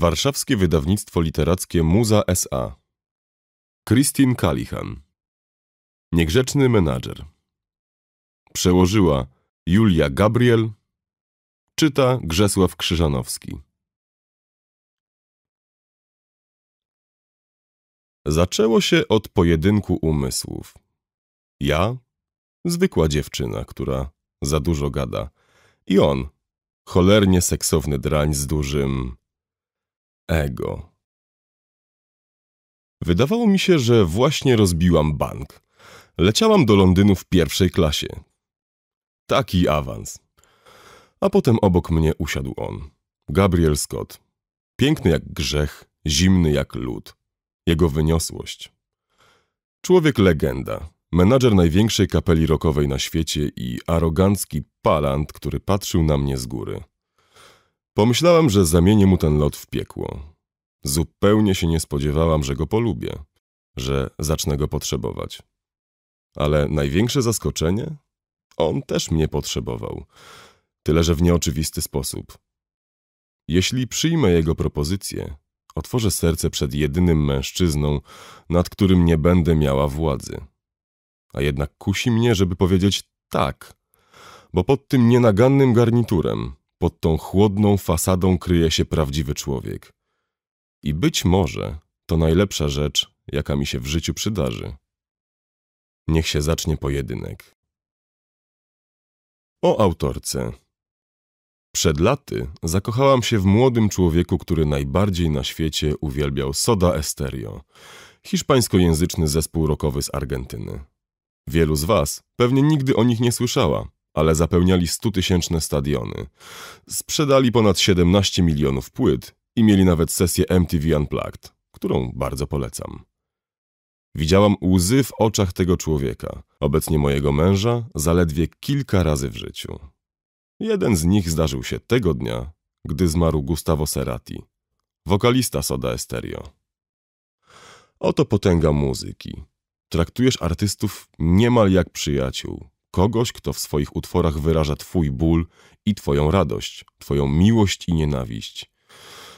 Warszawskie Wydawnictwo Literackie Muza S.A. Christine Kalichan Niegrzeczny menadżer Przełożyła Julia Gabriel Czyta Grzesław Krzyżanowski Zaczęło się od pojedynku umysłów. Ja, zwykła dziewczyna, która za dużo gada. I on, cholernie seksowny drań z dużym ego. Wydawało mi się, że właśnie rozbiłam bank. Leciałam do Londynu w pierwszej klasie. Taki awans. A potem obok mnie usiadł on. Gabriel Scott. Piękny jak grzech, zimny jak lód. Jego wyniosłość. Człowiek legenda, menadżer największej kapeli rockowej na świecie i arogancki palant, który patrzył na mnie z góry. Pomyślałam, że zamienię mu ten lot w piekło. Zupełnie się nie spodziewałam, że go polubię, że zacznę go potrzebować. Ale największe zaskoczenie? On też mnie potrzebował, tyle że w nieoczywisty sposób. Jeśli przyjmę jego propozycję, otworzę serce przed jedynym mężczyzną, nad którym nie będę miała władzy. A jednak kusi mnie, żeby powiedzieć tak, bo pod tym nienagannym garniturem pod tą chłodną fasadą kryje się prawdziwy człowiek. I być może to najlepsza rzecz, jaka mi się w życiu przydarzy. Niech się zacznie pojedynek. O autorce. Przed laty zakochałam się w młodym człowieku, który najbardziej na świecie uwielbiał Soda Estereo, hiszpańskojęzyczny zespół rockowy z Argentyny. Wielu z was pewnie nigdy o nich nie słyszała, ale zapełniali stutysięczne stadiony. Sprzedali ponad 17 milionów płyt i mieli nawet sesję MTV Unplugged, którą bardzo polecam. Widziałam łzy w oczach tego człowieka, obecnie mojego męża, zaledwie kilka razy w życiu. Jeden z nich zdarzył się tego dnia, gdy zmarł Gustavo Serati, wokalista Soda Stereo. Oto potęga muzyki. Traktujesz artystów niemal jak przyjaciół, Kogoś, kto w swoich utworach wyraża Twój ból i Twoją radość, Twoją miłość i nienawiść.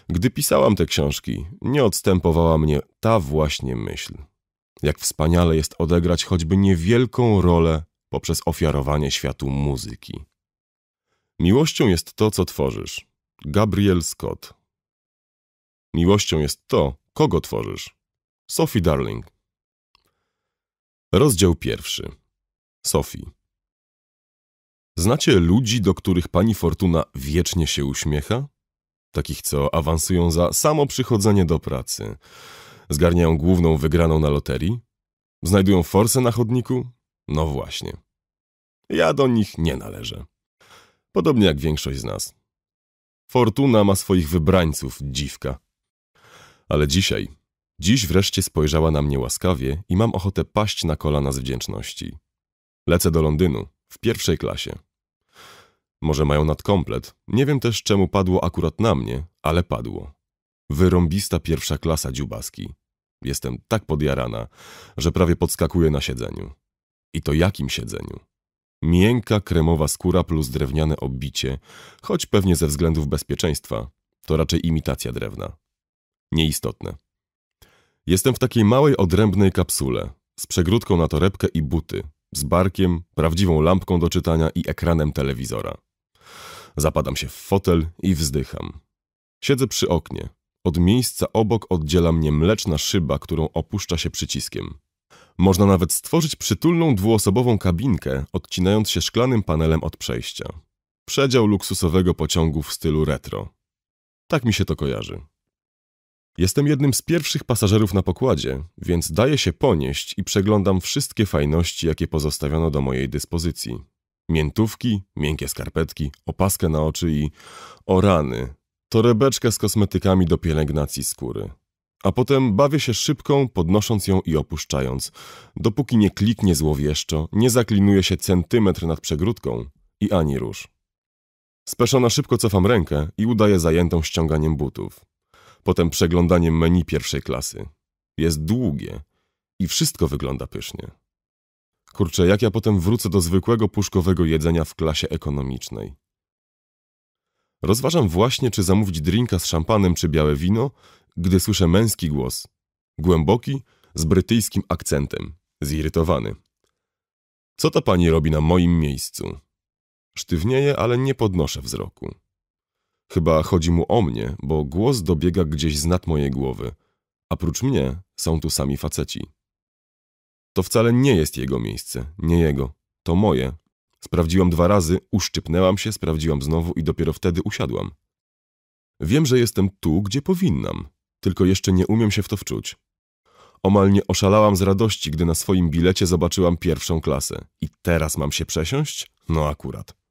Gdy pisałam te książki, nie odstępowała mnie ta właśnie myśl. Jak wspaniale jest odegrać choćby niewielką rolę poprzez ofiarowanie światu muzyki. Miłością jest to, co tworzysz. Gabriel Scott. Miłością jest to, kogo tworzysz. Sophie Darling. Rozdział pierwszy. Sophie. Znacie ludzi, do których pani Fortuna wiecznie się uśmiecha? Takich, co awansują za samo przychodzenie do pracy. Zgarniają główną wygraną na loterii? Znajdują forsę na chodniku? No właśnie. Ja do nich nie należę. Podobnie jak większość z nas. Fortuna ma swoich wybrańców, dziwka. Ale dzisiaj, dziś wreszcie spojrzała na mnie łaskawie i mam ochotę paść na kolana z wdzięczności. Lecę do Londynu, w pierwszej klasie. Może mają nadkomplet, nie wiem też czemu padło akurat na mnie, ale padło. Wyrąbista pierwsza klasa dziubaski. Jestem tak podjarana, że prawie podskakuję na siedzeniu. I to jakim siedzeniu? Miękka, kremowa skóra plus drewniane obicie, choć pewnie ze względów bezpieczeństwa, to raczej imitacja drewna. Nieistotne. Jestem w takiej małej, odrębnej kapsule, z przegródką na torebkę i buty, z barkiem, prawdziwą lampką do czytania i ekranem telewizora. Zapadam się w fotel i wzdycham. Siedzę przy oknie. Od miejsca obok oddziela mnie mleczna szyba, którą opuszcza się przyciskiem. Można nawet stworzyć przytulną dwuosobową kabinkę, odcinając się szklanym panelem od przejścia. Przedział luksusowego pociągu w stylu retro. Tak mi się to kojarzy. Jestem jednym z pierwszych pasażerów na pokładzie, więc daję się ponieść i przeglądam wszystkie fajności, jakie pozostawiono do mojej dyspozycji. Miętówki, miękkie skarpetki, opaskę na oczy i... o rany, torebeczkę z kosmetykami do pielęgnacji skóry. A potem bawię się szybką, podnosząc ją i opuszczając. Dopóki nie kliknie złowieszczo, nie zaklinuje się centymetr nad przegródką i ani róż. Speszona szybko cofam rękę i udaję zajętą ściąganiem butów potem przeglądaniem menu pierwszej klasy. Jest długie i wszystko wygląda pysznie. Kurczę, jak ja potem wrócę do zwykłego puszkowego jedzenia w klasie ekonomicznej. Rozważam właśnie, czy zamówić drinka z szampanem czy białe wino, gdy słyszę męski głos. Głęboki, z brytyjskim akcentem. Zirytowany. Co ta pani robi na moim miejscu? Sztywnieję, ale nie podnoszę wzroku. Chyba chodzi mu o mnie, bo głos dobiega gdzieś z nad mojej głowy. A prócz mnie są tu sami faceci. To wcale nie jest jego miejsce, nie jego. To moje. Sprawdziłam dwa razy, uszczypnęłam się, sprawdziłam znowu i dopiero wtedy usiadłam. Wiem, że jestem tu, gdzie powinnam, tylko jeszcze nie umiem się w to wczuć. Omal nie oszalałam z radości, gdy na swoim bilecie zobaczyłam pierwszą klasę. I teraz mam się przesiąść? No akurat.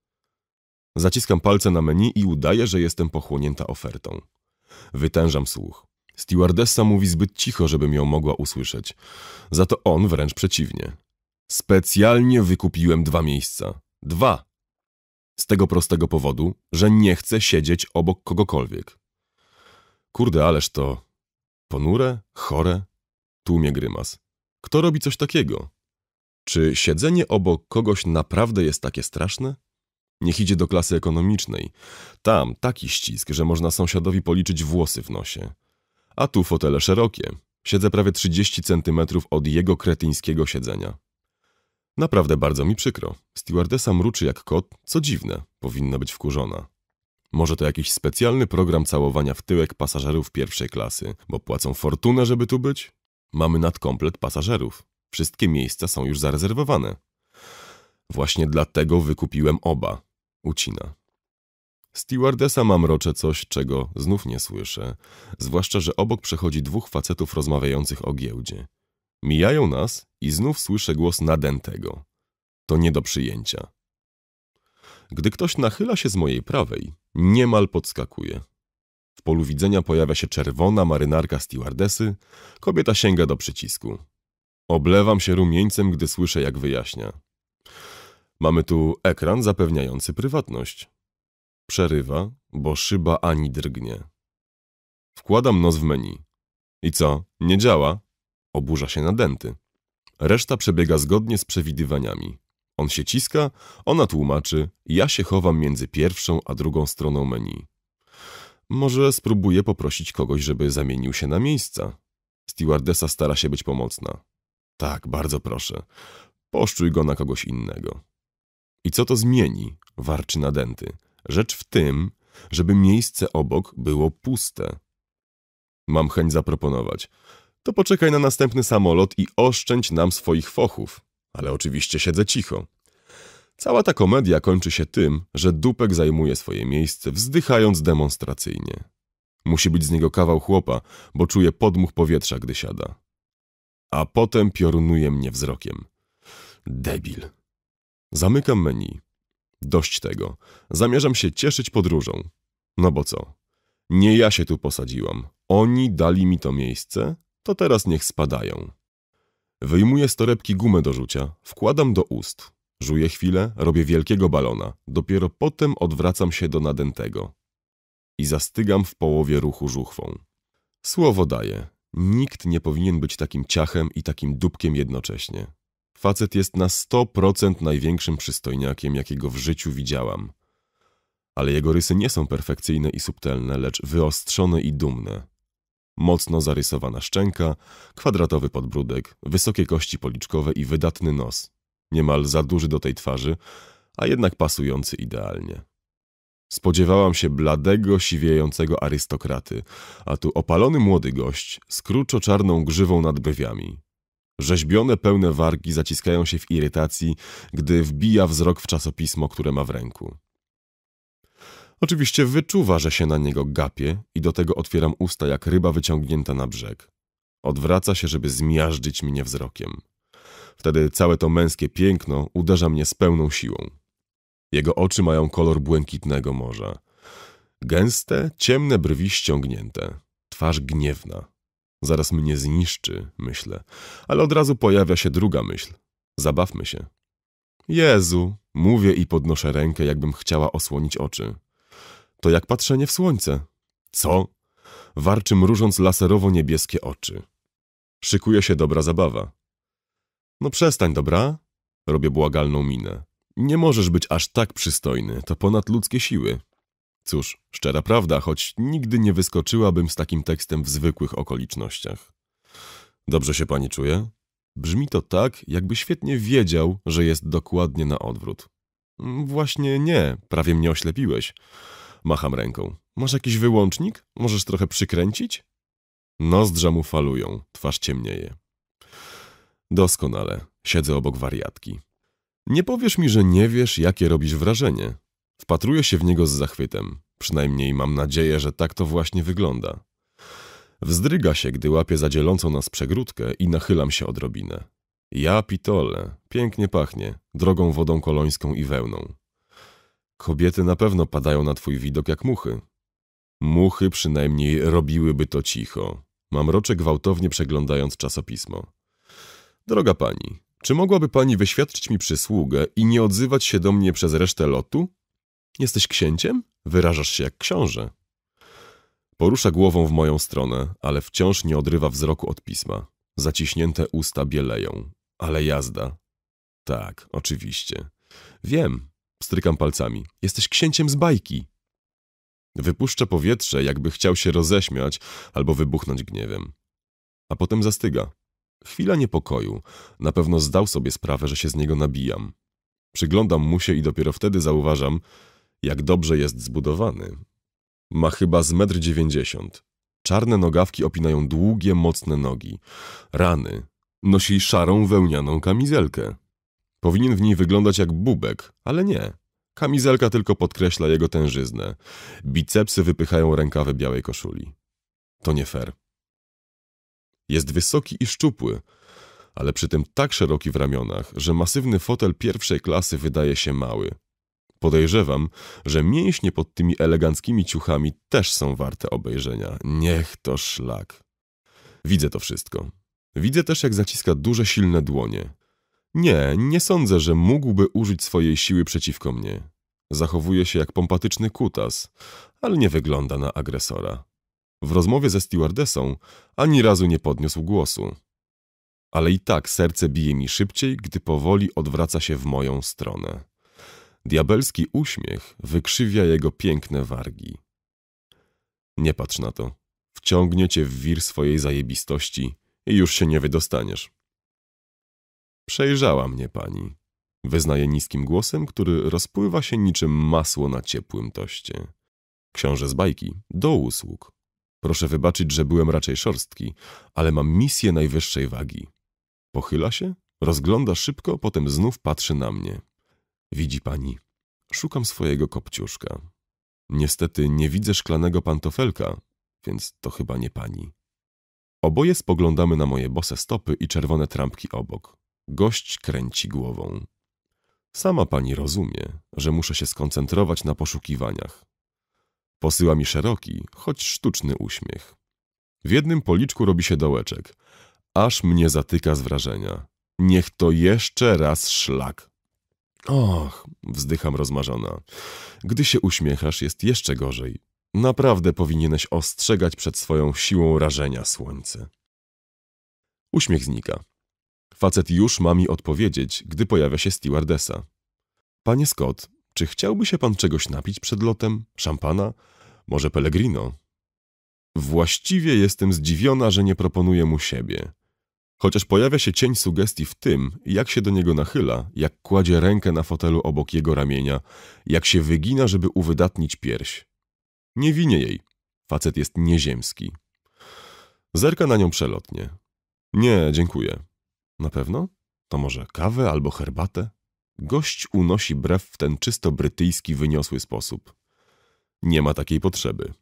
Zaciskam palce na menu i udaję, że jestem pochłonięta ofertą. Wytężam słuch. Stewardessa mówi zbyt cicho, żebym ją mogła usłyszeć. Za to on wręcz przeciwnie. Specjalnie wykupiłem dwa miejsca. Dwa! Z tego prostego powodu, że nie chcę siedzieć obok kogokolwiek. Kurde, ależ to... Ponure? Chore? Tłumie grymas. Kto robi coś takiego? Czy siedzenie obok kogoś naprawdę jest takie straszne? Niech idzie do klasy ekonomicznej. Tam taki ścisk, że można sąsiadowi policzyć włosy w nosie. A tu fotele szerokie. Siedzę prawie 30 centymetrów od jego kretyńskiego siedzenia. Naprawdę bardzo mi przykro. Stewardesa mruczy jak kot, co dziwne, powinna być wkurzona. Może to jakiś specjalny program całowania w tyłek pasażerów pierwszej klasy, bo płacą fortunę, żeby tu być? Mamy nadkomplet pasażerów. Wszystkie miejsca są już zarezerwowane. Właśnie dlatego wykupiłem oba. Ucina. Stewardesa rocze coś, czego znów nie słyszę, zwłaszcza, że obok przechodzi dwóch facetów rozmawiających o giełdzie. Mijają nas i znów słyszę głos nadętego. To nie do przyjęcia. Gdy ktoś nachyla się z mojej prawej, niemal podskakuje. W polu widzenia pojawia się czerwona marynarka stewardesy, kobieta sięga do przycisku. Oblewam się rumieńcem, gdy słyszę, jak wyjaśnia. Mamy tu ekran zapewniający prywatność. Przerywa, bo szyba ani drgnie. Wkładam nos w menu. I co? Nie działa? Oburza się nadęty. Reszta przebiega zgodnie z przewidywaniami. On się ciska, ona tłumaczy, ja się chowam między pierwszą a drugą stroną menu. Może spróbuję poprosić kogoś, żeby zamienił się na miejsca. Stewardesa stara się być pomocna. Tak, bardzo proszę. Poszczuj go na kogoś innego. I co to zmieni? warczy nadęty. Rzecz w tym, żeby miejsce obok było puste. Mam chęć zaproponować. To poczekaj na następny samolot i oszczędź nam swoich fochów. Ale oczywiście siedzę cicho. Cała ta komedia kończy się tym, że dupek zajmuje swoje miejsce, wzdychając demonstracyjnie. Musi być z niego kawał chłopa, bo czuje podmuch powietrza, gdy siada. A potem piorunuje mnie wzrokiem. Debil. Zamykam menu. Dość tego. Zamierzam się cieszyć podróżą. No bo co? Nie ja się tu posadziłam. Oni dali mi to miejsce, to teraz niech spadają. Wyjmuję z torebki gumę do rzucia, wkładam do ust. Żuję chwilę, robię wielkiego balona. Dopiero potem odwracam się do nadętego. I zastygam w połowie ruchu żuchwą. Słowo daję. Nikt nie powinien być takim ciachem i takim dupkiem jednocześnie. Facet jest na 100% największym przystojniakiem, jakiego w życiu widziałam. Ale jego rysy nie są perfekcyjne i subtelne, lecz wyostrzone i dumne. Mocno zarysowana szczęka, kwadratowy podbródek, wysokie kości policzkowe i wydatny nos. Niemal za duży do tej twarzy, a jednak pasujący idealnie. Spodziewałam się bladego, siwiejącego arystokraty, a tu opalony młody gość z kruczo-czarną grzywą nad brwiami, Rzeźbione pełne wargi zaciskają się w irytacji, gdy wbija wzrok w czasopismo, które ma w ręku. Oczywiście wyczuwa, że się na niego gapie, i do tego otwieram usta jak ryba wyciągnięta na brzeg. Odwraca się, żeby zmiażdżyć mnie wzrokiem. Wtedy całe to męskie piękno uderza mnie z pełną siłą. Jego oczy mają kolor błękitnego morza. Gęste, ciemne brwi ściągnięte, twarz gniewna, Zaraz mnie zniszczy, myślę. Ale od razu pojawia się druga myśl. Zabawmy się. Jezu, mówię i podnoszę rękę, jakbym chciała osłonić oczy. To jak patrzenie w słońce. Co? Warczy mrużąc laserowo niebieskie oczy. Szykuje się dobra zabawa. No przestań, dobra? Robię błagalną minę. Nie możesz być aż tak przystojny, to ponad ludzkie siły. Cóż, szczera prawda, choć nigdy nie wyskoczyłabym z takim tekstem w zwykłych okolicznościach. Dobrze się pani czuje? Brzmi to tak, jakby świetnie wiedział, że jest dokładnie na odwrót. Mm, właśnie nie, prawie mnie oślepiłeś. Macham ręką. Masz jakiś wyłącznik? Możesz trochę przykręcić? Nozdrza mu falują, twarz ciemnieje. Doskonale, siedzę obok wariatki. Nie powiesz mi, że nie wiesz, jakie robisz wrażenie. Wpatruję się w niego z zachwytem. Przynajmniej mam nadzieję, że tak to właśnie wygląda. Wzdryga się, gdy łapie zadzielącą nas przegródkę i nachylam się odrobinę. Ja pitole, pięknie pachnie, drogą wodą kolońską i wełną. Kobiety na pewno padają na twój widok jak muchy. Muchy przynajmniej robiłyby to cicho. Mam roczek gwałtownie przeglądając czasopismo. Droga pani, czy mogłaby pani wyświadczyć mi przysługę i nie odzywać się do mnie przez resztę lotu? Jesteś księciem? Wyrażasz się jak książę. Porusza głową w moją stronę, ale wciąż nie odrywa wzroku od pisma. Zaciśnięte usta bieleją. Ale jazda. Tak, oczywiście. Wiem. Strykam palcami. Jesteś księciem z bajki. Wypuszcza powietrze, jakby chciał się roześmiać albo wybuchnąć gniewem. A potem zastyga. Chwila niepokoju. Na pewno zdał sobie sprawę, że się z niego nabijam. Przyglądam mu się i dopiero wtedy zauważam, jak dobrze jest zbudowany. Ma chyba z metr dziewięćdziesiąt. Czarne nogawki opinają długie, mocne nogi. Rany. Nosi szarą, wełnianą kamizelkę. Powinien w niej wyglądać jak bubek, ale nie. Kamizelka tylko podkreśla jego tężyznę. Bicepsy wypychają rękawy białej koszuli. To nie fair. Jest wysoki i szczupły, ale przy tym tak szeroki w ramionach, że masywny fotel pierwszej klasy wydaje się mały. Podejrzewam, że mięśnie pod tymi eleganckimi ciuchami też są warte obejrzenia. Niech to szlak. Widzę to wszystko. Widzę też, jak zaciska duże, silne dłonie. Nie, nie sądzę, że mógłby użyć swojej siły przeciwko mnie. Zachowuje się jak pompatyczny kutas, ale nie wygląda na agresora. W rozmowie ze stewardesą ani razu nie podniósł głosu. Ale i tak serce bije mi szybciej, gdy powoli odwraca się w moją stronę. Diabelski uśmiech wykrzywia jego piękne wargi. Nie patrz na to. Wciągnie cię w wir swojej zajebistości i już się nie wydostaniesz. Przejrzała mnie pani. Wyznaje niskim głosem, który rozpływa się niczym masło na ciepłym toście. Książę z bajki, do usług. Proszę wybaczyć, że byłem raczej szorstki, ale mam misję najwyższej wagi. Pochyla się, rozgląda szybko, potem znów patrzy na mnie. Widzi pani, szukam swojego kopciuszka. Niestety nie widzę szklanego pantofelka, więc to chyba nie pani. Oboje spoglądamy na moje bose stopy i czerwone trampki obok. Gość kręci głową. Sama pani rozumie, że muszę się skoncentrować na poszukiwaniach. Posyła mi szeroki, choć sztuczny uśmiech. W jednym policzku robi się dołeczek. Aż mnie zatyka z wrażenia. Niech to jeszcze raz szlak. Och, wzdycham rozmarzona. Gdy się uśmiechasz, jest jeszcze gorzej. Naprawdę powinieneś ostrzegać przed swoją siłą rażenia słońce. Uśmiech znika. Facet już ma mi odpowiedzieć, gdy pojawia się stewardesa. Panie Scott, czy chciałby się pan czegoś napić przed lotem? Szampana? Może Pellegrino? Właściwie jestem zdziwiona, że nie proponuję mu siebie. Chociaż pojawia się cień sugestii w tym, jak się do niego nachyla, jak kładzie rękę na fotelu obok jego ramienia, jak się wygina, żeby uwydatnić pierś. Nie winie jej. Facet jest nieziemski. Zerka na nią przelotnie. Nie, dziękuję. Na pewno? To może kawę albo herbatę? Gość unosi brew w ten czysto brytyjski, wyniosły sposób. Nie ma takiej potrzeby.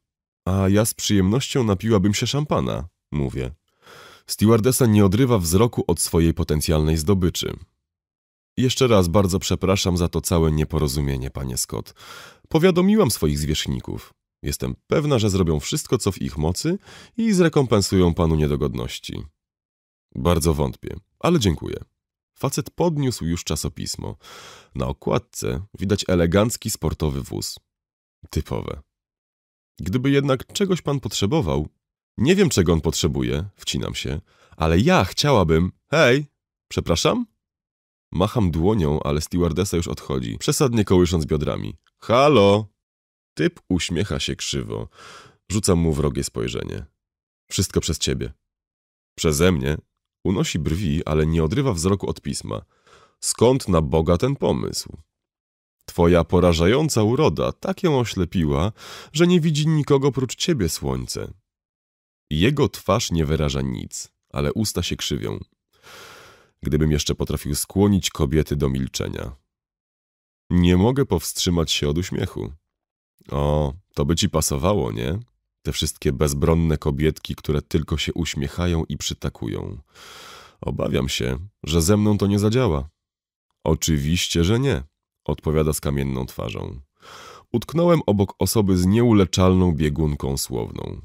A ja z przyjemnością napiłabym się szampana, mówię. Stewardesa nie odrywa wzroku od swojej potencjalnej zdobyczy. Jeszcze raz bardzo przepraszam za to całe nieporozumienie, panie Scott. Powiadomiłam swoich zwierzchników. Jestem pewna, że zrobią wszystko, co w ich mocy i zrekompensują panu niedogodności. Bardzo wątpię, ale dziękuję. Facet podniósł już czasopismo. Na okładce widać elegancki sportowy wóz. Typowe. Gdyby jednak czegoś pan potrzebował, nie wiem, czego on potrzebuje, wcinam się, ale ja chciałabym... Hej, przepraszam? Macham dłonią, ale stewardesa już odchodzi, przesadnie kołysząc biodrami. Halo! Typ uśmiecha się krzywo. Rzucam mu wrogie spojrzenie. Wszystko przez ciebie. Przeze mnie? Unosi brwi, ale nie odrywa wzroku od pisma. Skąd na Boga ten pomysł? Twoja porażająca uroda tak ją oślepiła, że nie widzi nikogo prócz ciebie, słońce. Jego twarz nie wyraża nic, ale usta się krzywią. Gdybym jeszcze potrafił skłonić kobiety do milczenia. Nie mogę powstrzymać się od uśmiechu. O, to by ci pasowało, nie? Te wszystkie bezbronne kobietki, które tylko się uśmiechają i przytakują. Obawiam się, że ze mną to nie zadziała. Oczywiście, że nie, odpowiada z kamienną twarzą. Utknąłem obok osoby z nieuleczalną biegunką słowną.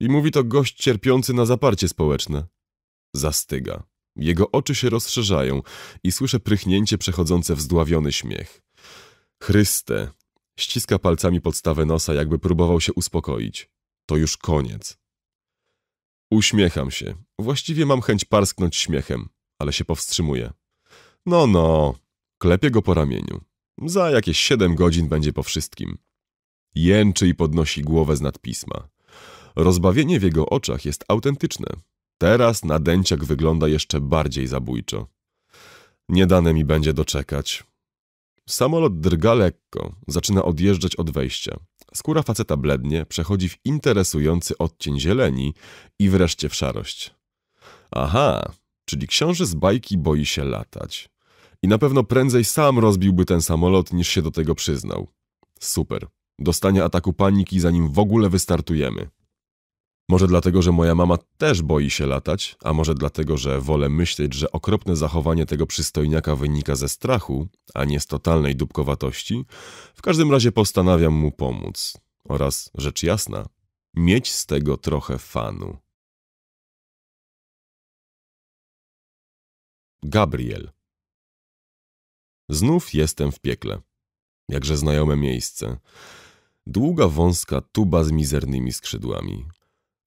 I mówi to gość cierpiący na zaparcie społeczne. Zastyga. Jego oczy się rozszerzają i słyszę prychnięcie przechodzące w zdławiony śmiech. Chryste. Ściska palcami podstawę nosa, jakby próbował się uspokoić. To już koniec. Uśmiecham się. Właściwie mam chęć parsknąć śmiechem, ale się powstrzymuję. No, no. Klepię go po ramieniu. Za jakieś siedem godzin będzie po wszystkim. Jęczy i podnosi głowę z nad pisma. Rozbawienie w jego oczach jest autentyczne. Teraz nadęciak wygląda jeszcze bardziej zabójczo. Nie dane mi będzie doczekać. Samolot drga lekko, zaczyna odjeżdżać od wejścia. Skóra faceta blednie, przechodzi w interesujący odcień zieleni i wreszcie w szarość. Aha, czyli książę z bajki boi się latać. I na pewno prędzej sam rozbiłby ten samolot, niż się do tego przyznał. Super. Dostanie ataku paniki, zanim w ogóle wystartujemy. Może dlatego, że moja mama też boi się latać, a może dlatego, że wolę myśleć, że okropne zachowanie tego przystojniaka wynika ze strachu, a nie z totalnej dupkowatości, w każdym razie postanawiam mu pomóc. Oraz, rzecz jasna, mieć z tego trochę fanu. Gabriel Znów jestem w piekle. Jakże znajome miejsce. Długa, wąska tuba z mizernymi skrzydłami.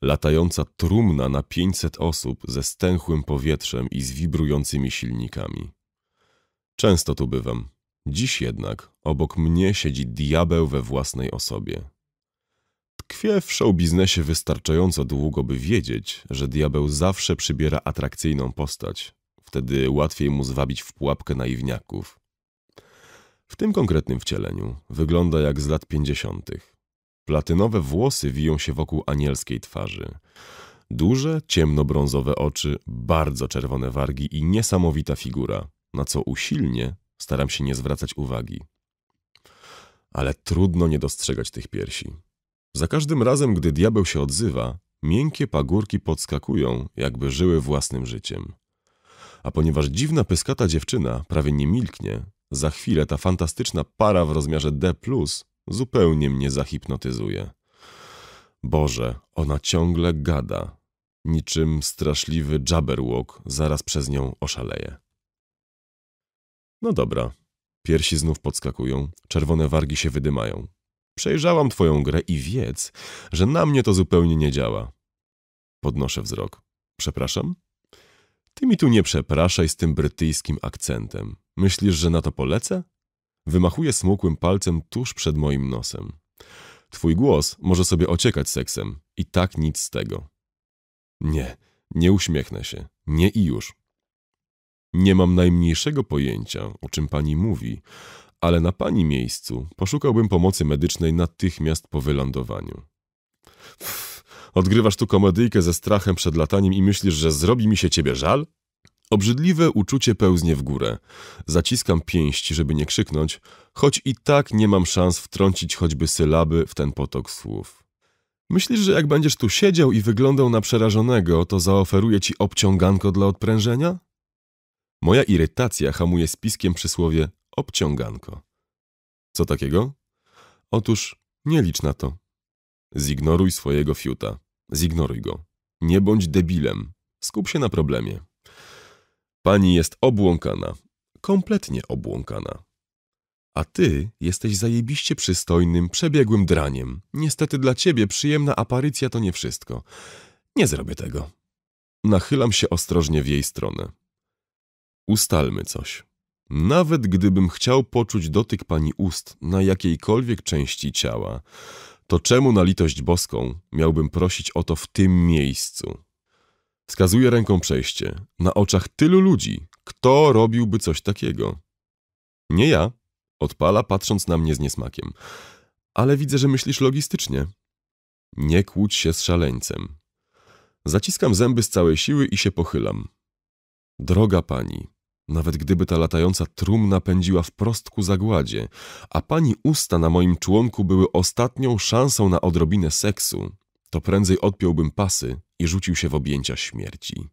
Latająca trumna na 500 osób ze stęchłym powietrzem i z wibrującymi silnikami. Często tu bywam. Dziś jednak obok mnie siedzi diabeł we własnej osobie. Tkwię w show wystarczająco długo, by wiedzieć, że diabeł zawsze przybiera atrakcyjną postać. Wtedy łatwiej mu zwabić w pułapkę naiwniaków. W tym konkretnym wcieleniu wygląda jak z lat 50. Platynowe włosy wiją się wokół anielskiej twarzy. Duże, ciemnobrązowe oczy, bardzo czerwone wargi i niesamowita figura, na co usilnie staram się nie zwracać uwagi. Ale trudno nie dostrzegać tych piersi. Za każdym razem, gdy diabeł się odzywa, miękkie pagórki podskakują, jakby żyły własnym życiem. A ponieważ dziwna pyskata dziewczyna prawie nie milknie, za chwilę ta fantastyczna para w rozmiarze D Zupełnie mnie zahipnotyzuje. Boże, ona ciągle gada. Niczym straszliwy Jabberwock zaraz przez nią oszaleje. No dobra. Piersi znów podskakują, czerwone wargi się wydymają. Przejrzałam twoją grę i wiedz, że na mnie to zupełnie nie działa. Podnoszę wzrok. Przepraszam? Ty mi tu nie przepraszaj z tym brytyjskim akcentem. Myślisz, że na to polecę? Wymachuje smukłym palcem tuż przed moim nosem. Twój głos może sobie ociekać seksem i tak nic z tego. Nie, nie uśmiechnę się. Nie i już. Nie mam najmniejszego pojęcia, o czym pani mówi, ale na pani miejscu poszukałbym pomocy medycznej natychmiast po wylądowaniu. Pff, odgrywasz tu komedyjkę ze strachem przed lataniem i myślisz, że zrobi mi się ciebie żal? Obrzydliwe uczucie pełznie w górę. Zaciskam pięść, żeby nie krzyknąć, choć i tak nie mam szans wtrącić choćby sylaby w ten potok słów. Myślisz, że jak będziesz tu siedział i wyglądał na przerażonego, to zaoferuję ci obciąganko dla odprężenia? Moja irytacja hamuje spiskiem przysłowie obciąganko. Co takiego? Otóż nie licz na to. Zignoruj swojego fiuta. Zignoruj go. Nie bądź debilem. Skup się na problemie. Pani jest obłąkana. Kompletnie obłąkana. A ty jesteś zajebiście przystojnym, przebiegłym draniem. Niestety dla ciebie przyjemna aparycja to nie wszystko. Nie zrobię tego. Nachylam się ostrożnie w jej stronę. Ustalmy coś. Nawet gdybym chciał poczuć dotyk pani ust na jakiejkolwiek części ciała, to czemu na litość boską miałbym prosić o to w tym miejscu? Wskazuje ręką przejście. Na oczach tylu ludzi. Kto robiłby coś takiego? Nie ja, odpala, patrząc na mnie z niesmakiem. Ale widzę, że myślisz logistycznie. Nie kłóć się z szaleńcem. Zaciskam zęby z całej siły i się pochylam. Droga pani, nawet gdyby ta latająca trumna pędziła wprost ku zagładzie, a pani usta na moim członku były ostatnią szansą na odrobinę seksu, to prędzej odpiąłbym pasy, i rzucił się w objęcia śmierci.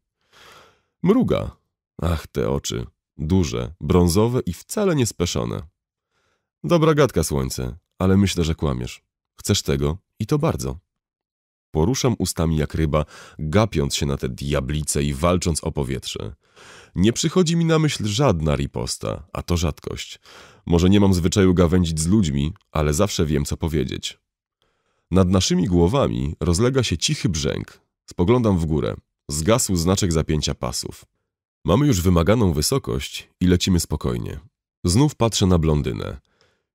Mruga. Ach, te oczy. Duże, brązowe i wcale nie speszone. Dobra gadka, słońce, ale myślę, że kłamiesz. Chcesz tego i to bardzo. Poruszam ustami jak ryba, gapiąc się na te diablice i walcząc o powietrze. Nie przychodzi mi na myśl żadna riposta, a to rzadkość. Może nie mam zwyczaju gawędzić z ludźmi, ale zawsze wiem, co powiedzieć. Nad naszymi głowami rozlega się cichy brzęk, Spoglądam w górę. Zgasł znaczek zapięcia pasów. Mamy już wymaganą wysokość i lecimy spokojnie. Znów patrzę na blondynę.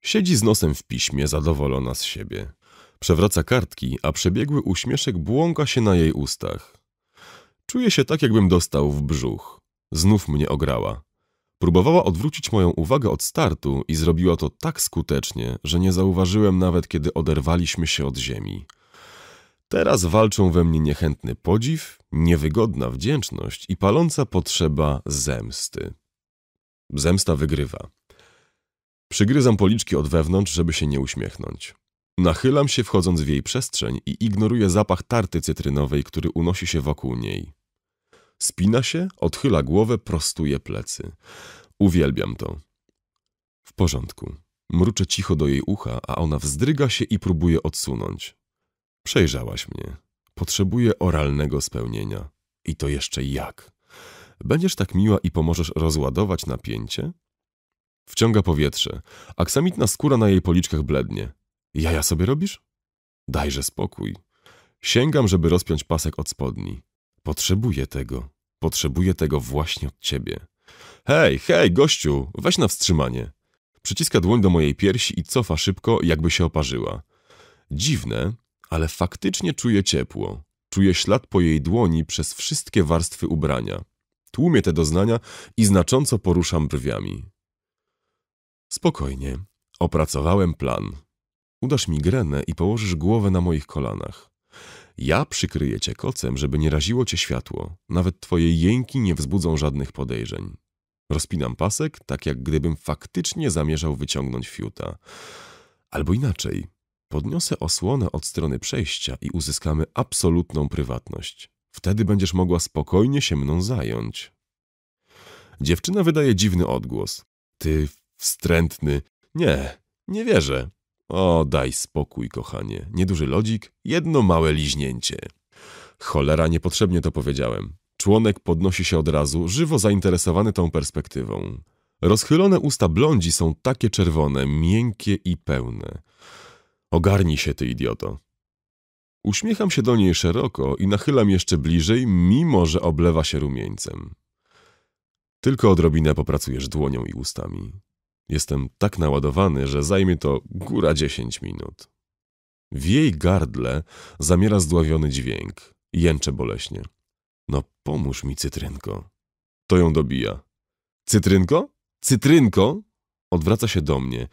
Siedzi z nosem w piśmie, zadowolona z siebie. Przewraca kartki, a przebiegły uśmieszek błąka się na jej ustach. Czuję się tak, jakbym dostał w brzuch. Znów mnie ograła. Próbowała odwrócić moją uwagę od startu i zrobiła to tak skutecznie, że nie zauważyłem nawet, kiedy oderwaliśmy się od ziemi. Teraz walczą we mnie niechętny podziw, niewygodna wdzięczność i paląca potrzeba zemsty. Zemsta wygrywa. Przygryzam policzki od wewnątrz, żeby się nie uśmiechnąć. Nachylam się, wchodząc w jej przestrzeń i ignoruję zapach tarty cytrynowej, który unosi się wokół niej. Spina się, odchyla głowę, prostuje plecy. Uwielbiam to. W porządku. Mruczę cicho do jej ucha, a ona wzdryga się i próbuje odsunąć. Przejrzałaś mnie. Potrzebuję oralnego spełnienia. I to jeszcze jak? Będziesz tak miła i pomożesz rozładować napięcie? Wciąga powietrze. Aksamitna skóra na jej policzkach blednie. Jaja sobie robisz? Dajże spokój. Sięgam, żeby rozpiąć pasek od spodni. Potrzebuję tego. Potrzebuję tego właśnie od ciebie. Hej, hej, gościu, weź na wstrzymanie. Przyciska dłoń do mojej piersi i cofa szybko, jakby się oparzyła. Dziwne, ale faktycznie czuję ciepło. Czuję ślad po jej dłoni przez wszystkie warstwy ubrania. Tłumię te doznania i znacząco poruszam brwiami. Spokojnie. Opracowałem plan. Udasz migrenę i położysz głowę na moich kolanach. Ja przykryję cię kocem, żeby nie raziło cię światło. Nawet twoje jęki nie wzbudzą żadnych podejrzeń. Rozpinam pasek, tak jak gdybym faktycznie zamierzał wyciągnąć fiuta. Albo inaczej. Podniosę osłonę od strony przejścia i uzyskamy absolutną prywatność. Wtedy będziesz mogła spokojnie się mną zająć. Dziewczyna wydaje dziwny odgłos. Ty wstrętny. Nie, nie wierzę. O, daj spokój, kochanie. Nieduży lodzik, jedno małe liźnięcie. Cholera, niepotrzebnie to powiedziałem. Członek podnosi się od razu, żywo zainteresowany tą perspektywą. Rozchylone usta blondzi są takie czerwone, miękkie i pełne. Ogarnij się, ty idioto. Uśmiecham się do niej szeroko i nachylam jeszcze bliżej, mimo że oblewa się rumieńcem. Tylko odrobinę popracujesz dłonią i ustami. Jestem tak naładowany, że zajmie to góra dziesięć minut. W jej gardle zamiera zdławiony dźwięk. Jęczę boleśnie. No pomóż mi, cytrynko. To ją dobija. Cytrynko? Cytrynko? Odwraca się do mnie.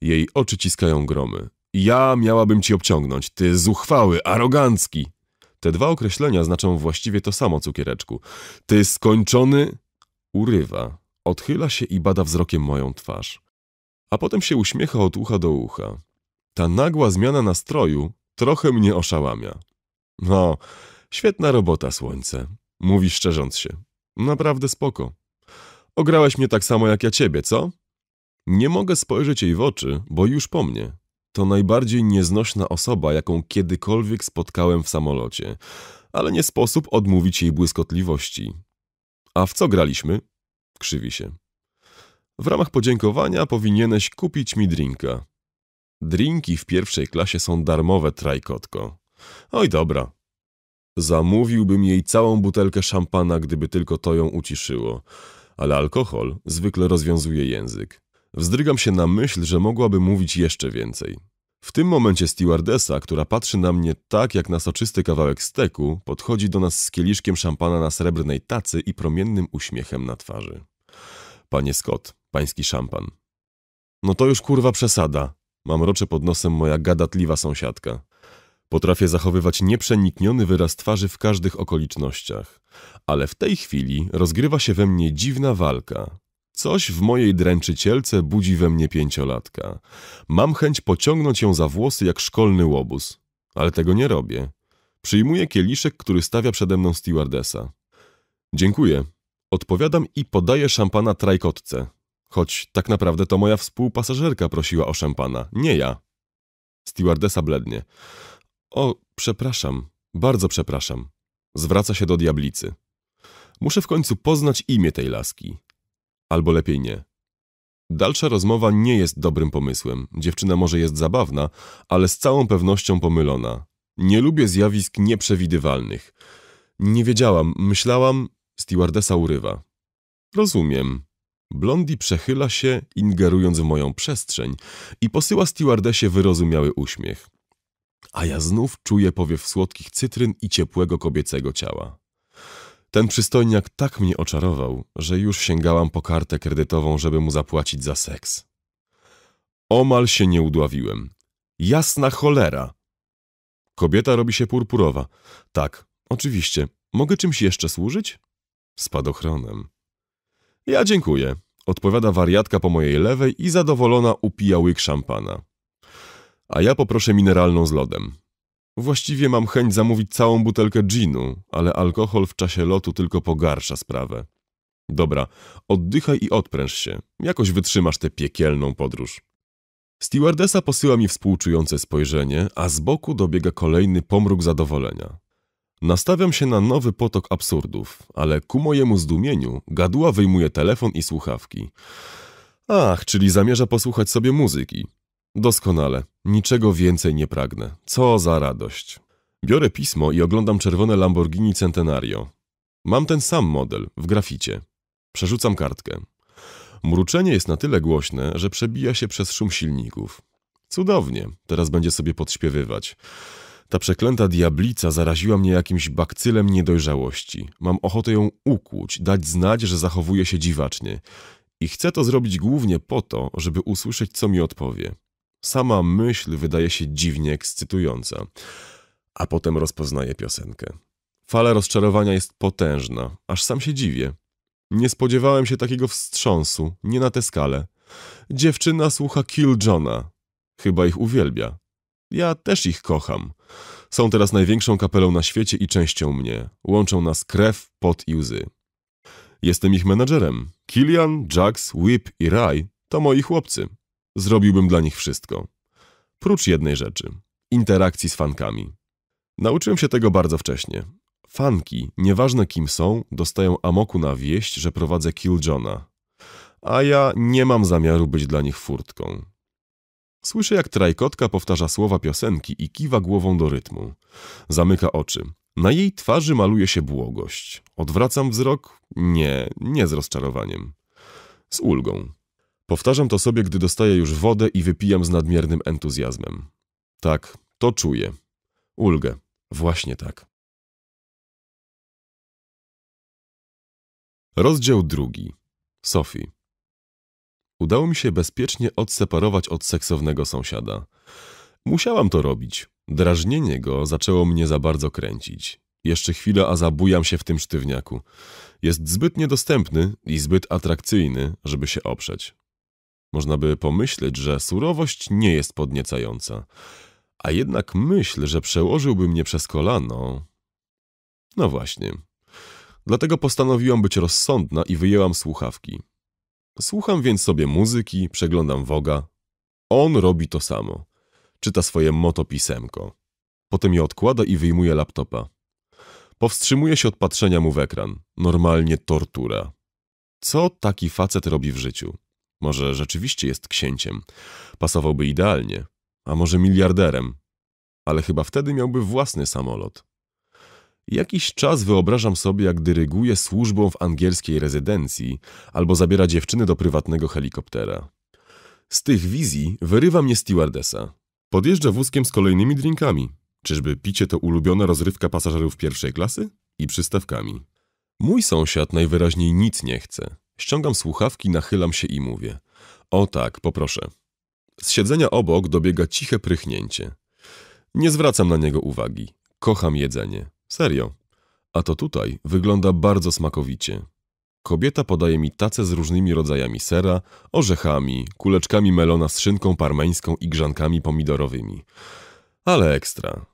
Jej oczy ciskają gromy. Ja miałabym ci obciągnąć, ty zuchwały, arogancki. Te dwa określenia znaczą właściwie to samo, cukiereczku. Ty skończony... Urywa, odchyla się i bada wzrokiem moją twarz. A potem się uśmiecha od ucha do ucha. Ta nagła zmiana nastroju trochę mnie oszałamia. No, świetna robota, słońce. Mówi szczerząc się. Naprawdę spoko. Ograłeś mnie tak samo jak ja ciebie, co? Nie mogę spojrzeć jej w oczy, bo już po mnie. To najbardziej nieznośna osoba, jaką kiedykolwiek spotkałem w samolocie, ale nie sposób odmówić jej błyskotliwości. A w co graliśmy? Krzywi się. W ramach podziękowania powinieneś kupić mi drinka. Drinki w pierwszej klasie są darmowe, trajkotko. Oj dobra. Zamówiłbym jej całą butelkę szampana, gdyby tylko to ją uciszyło, ale alkohol zwykle rozwiązuje język. Wzdrygam się na myśl, że mogłaby mówić jeszcze więcej. W tym momencie stewardesa, która patrzy na mnie tak jak na soczysty kawałek steku, podchodzi do nas z kieliszkiem szampana na srebrnej tacy i promiennym uśmiechem na twarzy. Panie Scott, pański szampan. No to już kurwa przesada, Mam rocze pod nosem moja gadatliwa sąsiadka. Potrafię zachowywać nieprzenikniony wyraz twarzy w każdych okolicznościach, ale w tej chwili rozgrywa się we mnie dziwna walka, Coś w mojej dręczycielce budzi we mnie pięciolatka. Mam chęć pociągnąć ją za włosy jak szkolny łobuz. Ale tego nie robię. Przyjmuję kieliszek, który stawia przede mną stewardesa. Dziękuję. Odpowiadam i podaję szampana trajkotce. Choć tak naprawdę to moja współpasażerka prosiła o szampana, nie ja. Stewardesa blednie. O, przepraszam, bardzo przepraszam. Zwraca się do diablicy. Muszę w końcu poznać imię tej laski albo lepiej nie. Dalsza rozmowa nie jest dobrym pomysłem. Dziewczyna może jest zabawna, ale z całą pewnością pomylona. Nie lubię zjawisk nieprzewidywalnych. Nie wiedziałam, myślałam... Stewardesa urywa. Rozumiem. Blondi przechyla się, ingerując w moją przestrzeń i posyła stewardesie wyrozumiały uśmiech. A ja znów czuję powiew słodkich cytryn i ciepłego kobiecego ciała. Ten przystojniak tak mnie oczarował, że już sięgałam po kartę kredytową, żeby mu zapłacić za seks. Omal się nie udławiłem. Jasna cholera! Kobieta robi się purpurowa. Tak, oczywiście. Mogę czymś jeszcze służyć? Spadochronem. Ja dziękuję, odpowiada wariatka po mojej lewej i zadowolona upija łyk szampana. A ja poproszę mineralną z lodem. Właściwie mam chęć zamówić całą butelkę ginu, ale alkohol w czasie lotu tylko pogarsza sprawę. Dobra, oddychaj i odpręż się. Jakoś wytrzymasz tę piekielną podróż. Stewardesa posyła mi współczujące spojrzenie, a z boku dobiega kolejny pomruk zadowolenia. Nastawiam się na nowy potok absurdów, ale ku mojemu zdumieniu gaduła wyjmuje telefon i słuchawki. Ach, czyli zamierza posłuchać sobie muzyki. Doskonale, niczego więcej nie pragnę. Co za radość. Biorę pismo i oglądam czerwone Lamborghini Centenario. Mam ten sam model, w graficie. Przerzucam kartkę. Mruczenie jest na tyle głośne, że przebija się przez szum silników. Cudownie, teraz będzie sobie podśpiewywać. Ta przeklęta diablica zaraziła mnie jakimś bakcylem niedojrzałości. Mam ochotę ją ukłuć, dać znać, że zachowuje się dziwacznie. I chcę to zrobić głównie po to, żeby usłyszeć, co mi odpowie. Sama myśl wydaje się dziwnie ekscytująca, a potem rozpoznaje piosenkę. Fala rozczarowania jest potężna, aż sam się dziwię. Nie spodziewałem się takiego wstrząsu, nie na tę skalę. Dziewczyna słucha Kill Johna. Chyba ich uwielbia. Ja też ich kocham. Są teraz największą kapelą na świecie i częścią mnie. Łączą nas krew, pot i łzy. Jestem ich menadżerem. Killian, Jax, Whip i Rai to moi chłopcy. Zrobiłbym dla nich wszystko. Prócz jednej rzeczy. Interakcji z fankami. Nauczyłem się tego bardzo wcześnie. Fanki, nieważne kim są, dostają amoku na wieść, że prowadzę Kill Johna. A ja nie mam zamiaru być dla nich furtką. Słyszę, jak trajkotka powtarza słowa piosenki i kiwa głową do rytmu. Zamyka oczy. Na jej twarzy maluje się błogość. Odwracam wzrok? Nie, nie z rozczarowaniem. Z ulgą. Powtarzam to sobie, gdy dostaję już wodę i wypijam z nadmiernym entuzjazmem. Tak, to czuję. Ulgę. Właśnie tak. Rozdział drugi. Sophie. Udało mi się bezpiecznie odseparować od seksownego sąsiada. Musiałam to robić. Drażnienie go zaczęło mnie za bardzo kręcić. Jeszcze chwilę, a zabujam się w tym sztywniaku. Jest zbyt niedostępny i zbyt atrakcyjny, żeby się oprzeć. Można by pomyśleć, że surowość nie jest podniecająca. A jednak myśl, że przełożyłby mnie przez kolano. No właśnie. Dlatego postanowiłam być rozsądna i wyjęłam słuchawki. Słucham więc sobie muzyki, przeglądam Woga. On robi to samo. Czyta swoje motopisemko. Potem je odkłada i wyjmuje laptopa. Powstrzymuje się od patrzenia mu w ekran. Normalnie tortura. Co taki facet robi w życiu? Może rzeczywiście jest księciem. Pasowałby idealnie. A może miliarderem. Ale chyba wtedy miałby własny samolot. Jakiś czas wyobrażam sobie, jak dyryguje służbą w angielskiej rezydencji albo zabiera dziewczyny do prywatnego helikoptera. Z tych wizji wyrywa mnie stewardesa. Podjeżdża wózkiem z kolejnymi drinkami. Czyżby picie to ulubiona rozrywka pasażerów pierwszej klasy? I przystawkami. Mój sąsiad najwyraźniej nic nie chce. Ściągam słuchawki, nachylam się i mówię. O tak, poproszę. Z siedzenia obok dobiega ciche prychnięcie. Nie zwracam na niego uwagi. Kocham jedzenie. Serio. A to tutaj wygląda bardzo smakowicie. Kobieta podaje mi tacę z różnymi rodzajami sera, orzechami, kuleczkami melona z szynką parmeńską i grzankami pomidorowymi. Ale ekstra.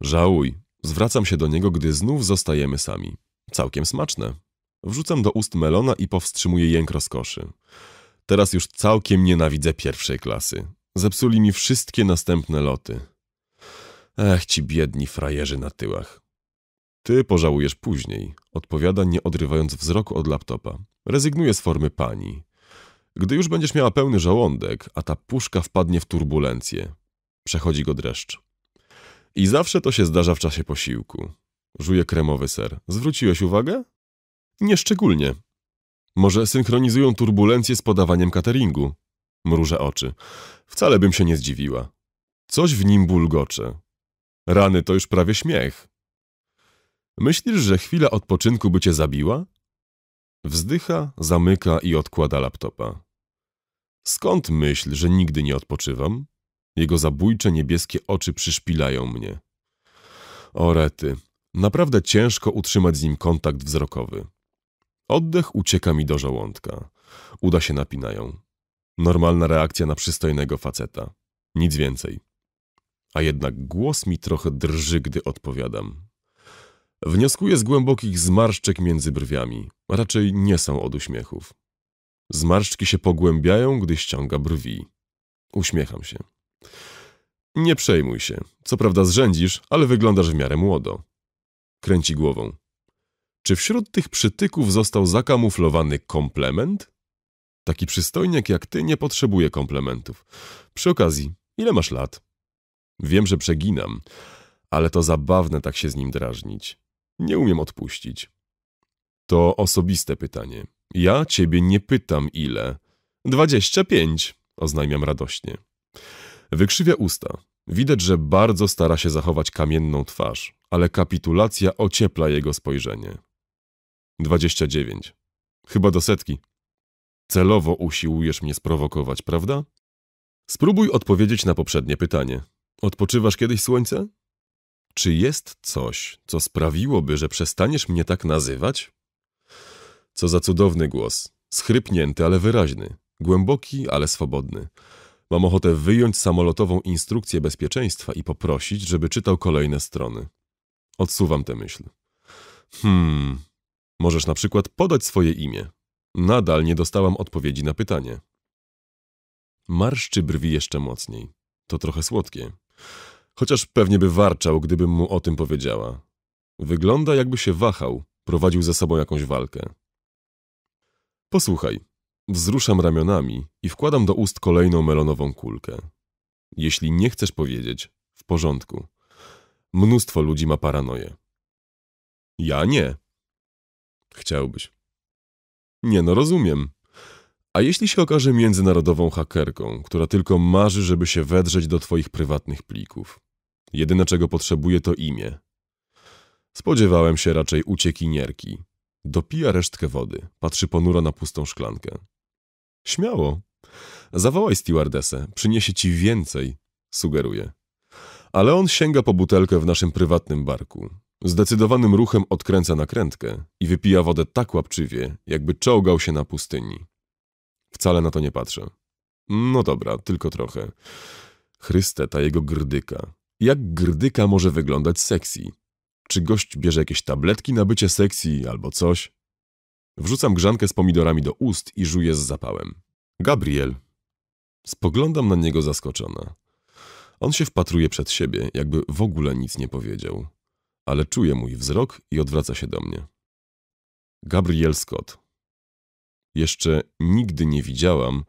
Żałuj. Zwracam się do niego, gdy znów zostajemy sami. Całkiem smaczne. Wrzucam do ust melona i powstrzymuję jęk rozkoszy. Teraz już całkiem nienawidzę pierwszej klasy. Zepsuli mi wszystkie następne loty. Ech, ci biedni frajerzy na tyłach. Ty pożałujesz później, odpowiada, nie odrywając wzroku od laptopa. Rezygnuję z formy pani. Gdy już będziesz miała pełny żołądek, a ta puszka wpadnie w turbulencję. Przechodzi go dreszcz. I zawsze to się zdarza w czasie posiłku. Żuję kremowy ser. Zwróciłeś uwagę? Nieszczególnie. Może synchronizują turbulencje z podawaniem cateringu? Mrużę oczy. Wcale bym się nie zdziwiła. Coś w nim bulgocze. Rany to już prawie śmiech. Myślisz, że chwila odpoczynku by cię zabiła? Wzdycha, zamyka i odkłada laptopa. Skąd myśl, że nigdy nie odpoczywam? Jego zabójcze niebieskie oczy przyszpilają mnie. O rety, naprawdę ciężko utrzymać z nim kontakt wzrokowy. Oddech ucieka mi do żołądka. Uda się napinają. Normalna reakcja na przystojnego faceta. Nic więcej. A jednak głos mi trochę drży, gdy odpowiadam. Wnioskuję z głębokich zmarszczek między brwiami. Raczej nie są od uśmiechów. Zmarszczki się pogłębiają, gdy ściąga brwi. Uśmiecham się. Nie przejmuj się. Co prawda zrzędzisz, ale wyglądasz w miarę młodo. Kręci głową. Czy wśród tych przytyków został zakamuflowany komplement? Taki przystojniak jak ty nie potrzebuje komplementów. Przy okazji, ile masz lat? Wiem, że przeginam, ale to zabawne tak się z nim drażnić. Nie umiem odpuścić. To osobiste pytanie. Ja ciebie nie pytam ile. Dwadzieścia pięć, oznajmiam radośnie. Wykrzywia usta. Widać, że bardzo stara się zachować kamienną twarz, ale kapitulacja ociepla jego spojrzenie. 29. Chyba do setki. Celowo usiłujesz mnie sprowokować, prawda? Spróbuj odpowiedzieć na poprzednie pytanie. Odpoczywasz kiedyś słońce? Czy jest coś, co sprawiłoby, że przestaniesz mnie tak nazywać? Co za cudowny głos. Schrypnięty, ale wyraźny. Głęboki, ale swobodny. Mam ochotę wyjąć samolotową instrukcję bezpieczeństwa i poprosić, żeby czytał kolejne strony. Odsuwam tę myśl. Hmm, Możesz na przykład podać swoje imię. Nadal nie dostałam odpowiedzi na pytanie. Marszczy brwi jeszcze mocniej. To trochę słodkie. Chociaż pewnie by warczał, gdybym mu o tym powiedziała. Wygląda jakby się wahał, prowadził ze sobą jakąś walkę. Posłuchaj. Wzruszam ramionami i wkładam do ust kolejną melonową kulkę. Jeśli nie chcesz powiedzieć, w porządku. Mnóstwo ludzi ma paranoję. Ja nie, Chciałbyś. Nie no, rozumiem. A jeśli się okaże międzynarodową hakerką, która tylko marzy, żeby się wedrzeć do twoich prywatnych plików? Jedyne, czego potrzebuje, to imię. Spodziewałem się raczej uciekinierki. Dopija resztkę wody, patrzy ponuro na pustą szklankę. Śmiało. Zawołaj stewardesę, przyniesie ci więcej, sugeruje. Ale on sięga po butelkę w naszym prywatnym barku. Zdecydowanym ruchem odkręca nakrętkę i wypija wodę tak łapczywie, jakby czołgał się na pustyni. Wcale na to nie patrzę. No dobra, tylko trochę. Chryste, ta jego grdyka. Jak grdyka może wyglądać sexy? Czy gość bierze jakieś tabletki na bycie sexy albo coś? Wrzucam grzankę z pomidorami do ust i żuję z zapałem. Gabriel. Spoglądam na niego zaskoczona. On się wpatruje przed siebie, jakby w ogóle nic nie powiedział ale czuje mój wzrok i odwraca się do mnie. Gabriel Scott. Jeszcze nigdy nie widziałam,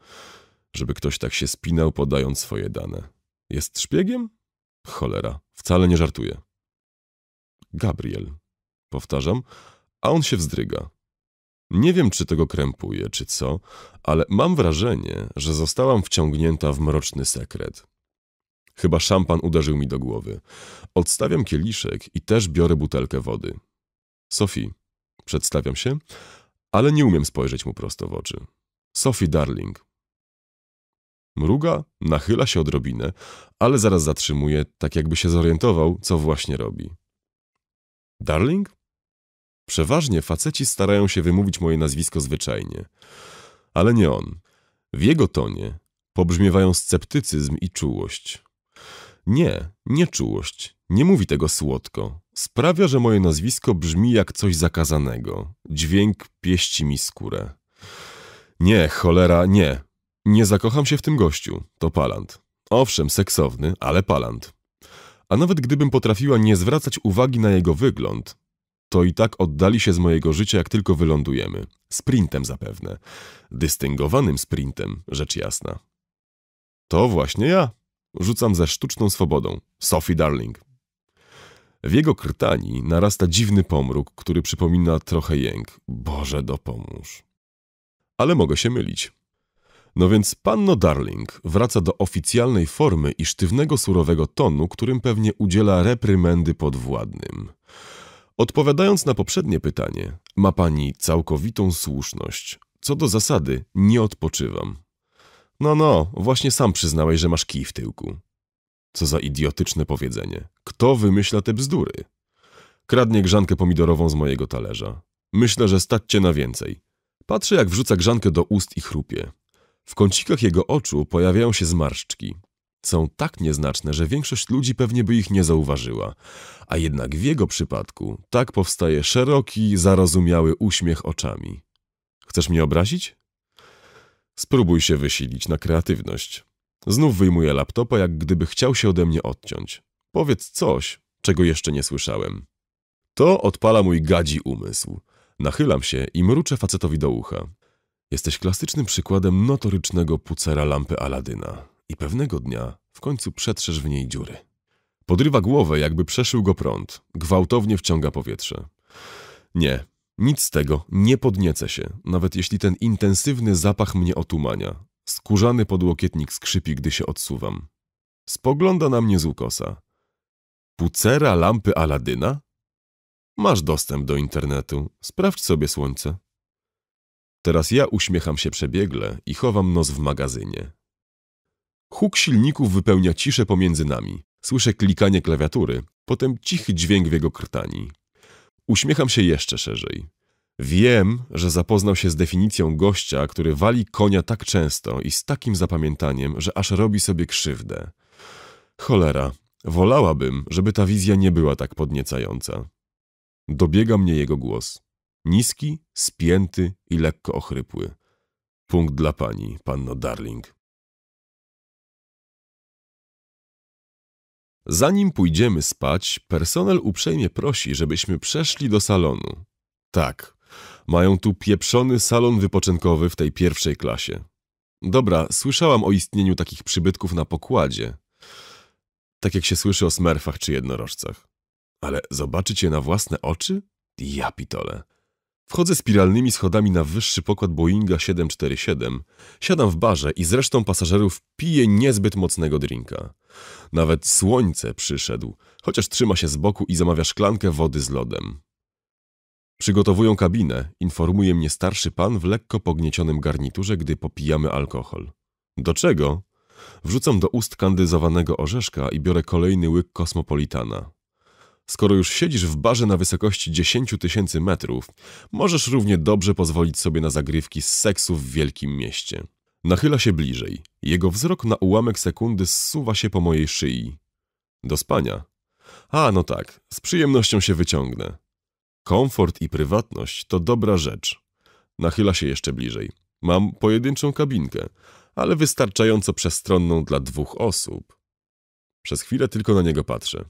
żeby ktoś tak się spinał, podając swoje dane. Jest szpiegiem? Cholera, wcale nie żartuję. Gabriel, powtarzam, a on się wzdryga. Nie wiem, czy tego krępuje, czy co, ale mam wrażenie, że zostałam wciągnięta w mroczny sekret. Chyba szampan uderzył mi do głowy. Odstawiam kieliszek i też biorę butelkę wody. Sophie, przedstawiam się, ale nie umiem spojrzeć mu prosto w oczy. Sophie Darling. Mruga, nachyla się odrobinę, ale zaraz zatrzymuje, tak jakby się zorientował, co właśnie robi. Darling? Przeważnie faceci starają się wymówić moje nazwisko zwyczajnie. Ale nie on. W jego tonie pobrzmiewają sceptycyzm i czułość. Nie, nie czułość, Nie mówi tego słodko. Sprawia, że moje nazwisko brzmi jak coś zakazanego. Dźwięk pieści mi skórę. Nie, cholera, nie. Nie zakocham się w tym gościu. To palant. Owszem, seksowny, ale palant. A nawet gdybym potrafiła nie zwracać uwagi na jego wygląd, to i tak oddali się z mojego życia, jak tylko wylądujemy. Sprintem zapewne. Dystyngowanym sprintem, rzecz jasna. To właśnie ja rzucam ze sztuczną swobodą. Sophie Darling. W jego krtani narasta dziwny pomruk, który przypomina trochę jęk. Boże, dopomóż. Ale mogę się mylić. No więc panno Darling wraca do oficjalnej formy i sztywnego, surowego tonu, którym pewnie udziela reprymendy podwładnym. Odpowiadając na poprzednie pytanie, ma pani całkowitą słuszność. Co do zasady, nie odpoczywam. No, no, właśnie sam przyznałeś, że masz kij w tyłku. Co za idiotyczne powiedzenie. Kto wymyśla te bzdury? Kradnie grzankę pomidorową z mojego talerza. Myślę, że stać cię na więcej. Patrzę, jak wrzuca grzankę do ust i chrupie. W kącikach jego oczu pojawiają się zmarszczki. Są tak nieznaczne, że większość ludzi pewnie by ich nie zauważyła. A jednak w jego przypadku tak powstaje szeroki, zarozumiały uśmiech oczami. Chcesz mnie obrazić? Spróbuj się wysilić na kreatywność. Znów wyjmuję laptopa, jak gdyby chciał się ode mnie odciąć. Powiedz coś, czego jeszcze nie słyszałem. To odpala mój gadzi umysł. Nachylam się i mruczę facetowi do ucha. Jesteś klasycznym przykładem notorycznego pucera lampy Aladyna. I pewnego dnia w końcu przetrzesz w niej dziury. Podrywa głowę, jakby przeszył go prąd. Gwałtownie wciąga powietrze. Nie, nic z tego, nie podniecę się, nawet jeśli ten intensywny zapach mnie otumania. Skórzany podłokietnik skrzypi, gdy się odsuwam. Spogląda na mnie z ukosa. Pucera lampy Aladyna? Masz dostęp do internetu, sprawdź sobie słońce. Teraz ja uśmiecham się przebiegle i chowam nos w magazynie. Huk silników wypełnia ciszę pomiędzy nami. Słyszę klikanie klawiatury, potem cichy dźwięk w jego krtani. Uśmiecham się jeszcze szerzej. Wiem, że zapoznał się z definicją gościa, który wali konia tak często i z takim zapamiętaniem, że aż robi sobie krzywdę. Cholera, wolałabym, żeby ta wizja nie była tak podniecająca. Dobiega mnie jego głos. Niski, spięty i lekko ochrypły. Punkt dla pani, panno Darling. Zanim pójdziemy spać, personel uprzejmie prosi, żebyśmy przeszli do salonu. Tak, mają tu pieprzony salon wypoczynkowy w tej pierwszej klasie. Dobra, słyszałam o istnieniu takich przybytków na pokładzie. Tak jak się słyszy o smerfach czy jednorożcach. Ale zobaczyć je na własne oczy? Ja pitole. Wchodzę spiralnymi schodami na wyższy pokład Boeinga 747, siadam w barze i z resztą pasażerów piję niezbyt mocnego drinka. Nawet słońce przyszedł, chociaż trzyma się z boku i zamawia szklankę wody z lodem. Przygotowują kabinę, informuje mnie starszy pan w lekko pogniecionym garniturze, gdy popijamy alkohol. Do czego? Wrzucam do ust kandyzowanego orzeszka i biorę kolejny łyk kosmopolitana. Skoro już siedzisz w barze na wysokości 10 tysięcy metrów, możesz równie dobrze pozwolić sobie na zagrywki z seksu w wielkim mieście. Nachyla się bliżej. Jego wzrok na ułamek sekundy zsuwa się po mojej szyi. Do spania. A, no tak, z przyjemnością się wyciągnę. Komfort i prywatność to dobra rzecz. Nachyla się jeszcze bliżej. Mam pojedynczą kabinkę, ale wystarczająco przestronną dla dwóch osób. Przez chwilę tylko na niego patrzę.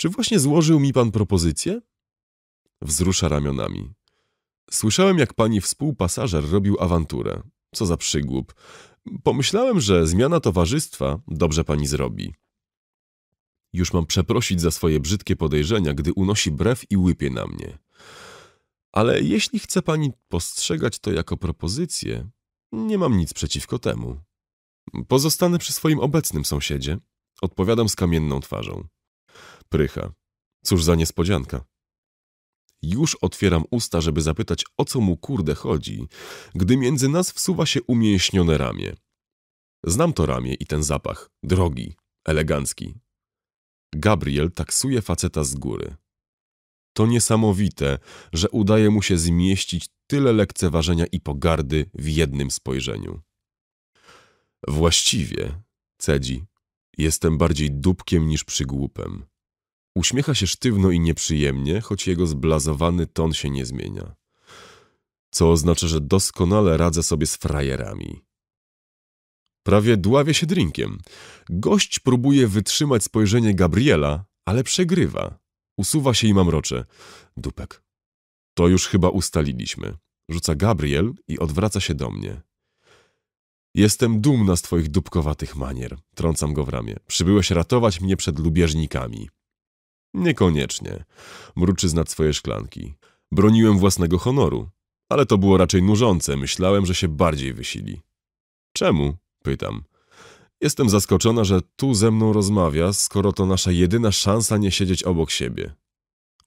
Czy właśnie złożył mi pan propozycję? Wzrusza ramionami. Słyszałem, jak pani współpasażer robił awanturę. Co za przygłup. Pomyślałem, że zmiana towarzystwa dobrze pani zrobi. Już mam przeprosić za swoje brzydkie podejrzenia, gdy unosi brew i łypie na mnie. Ale jeśli chce pani postrzegać to jako propozycję, nie mam nic przeciwko temu. Pozostanę przy swoim obecnym sąsiedzie. Odpowiadam z kamienną twarzą. Prycha. Cóż za niespodzianka. Już otwieram usta, żeby zapytać, o co mu kurde chodzi, gdy między nas wsuwa się umięśnione ramię. Znam to ramię i ten zapach. Drogi, elegancki. Gabriel taksuje faceta z góry. To niesamowite, że udaje mu się zmieścić tyle lekceważenia i pogardy w jednym spojrzeniu. Właściwie, cedzi, Jestem bardziej dupkiem niż przygłupem. Uśmiecha się sztywno i nieprzyjemnie, choć jego zblazowany ton się nie zmienia. Co oznacza, że doskonale radzę sobie z frajerami. Prawie dławię się drinkiem. Gość próbuje wytrzymać spojrzenie Gabriela, ale przegrywa. Usuwa się i mamrocze. Dupek. To już chyba ustaliliśmy. Rzuca Gabriel i odwraca się do mnie. Jestem dumna z twoich dupkowatych manier, trącam go w ramię. Przybyłeś ratować mnie przed lubieżnikami. Niekoniecznie. Mruczy znać swoje szklanki. Broniłem własnego honoru, ale to było raczej nużące. Myślałem, że się bardziej wysili. Czemu? Pytam. Jestem zaskoczona, że tu ze mną rozmawia, skoro to nasza jedyna szansa nie siedzieć obok siebie.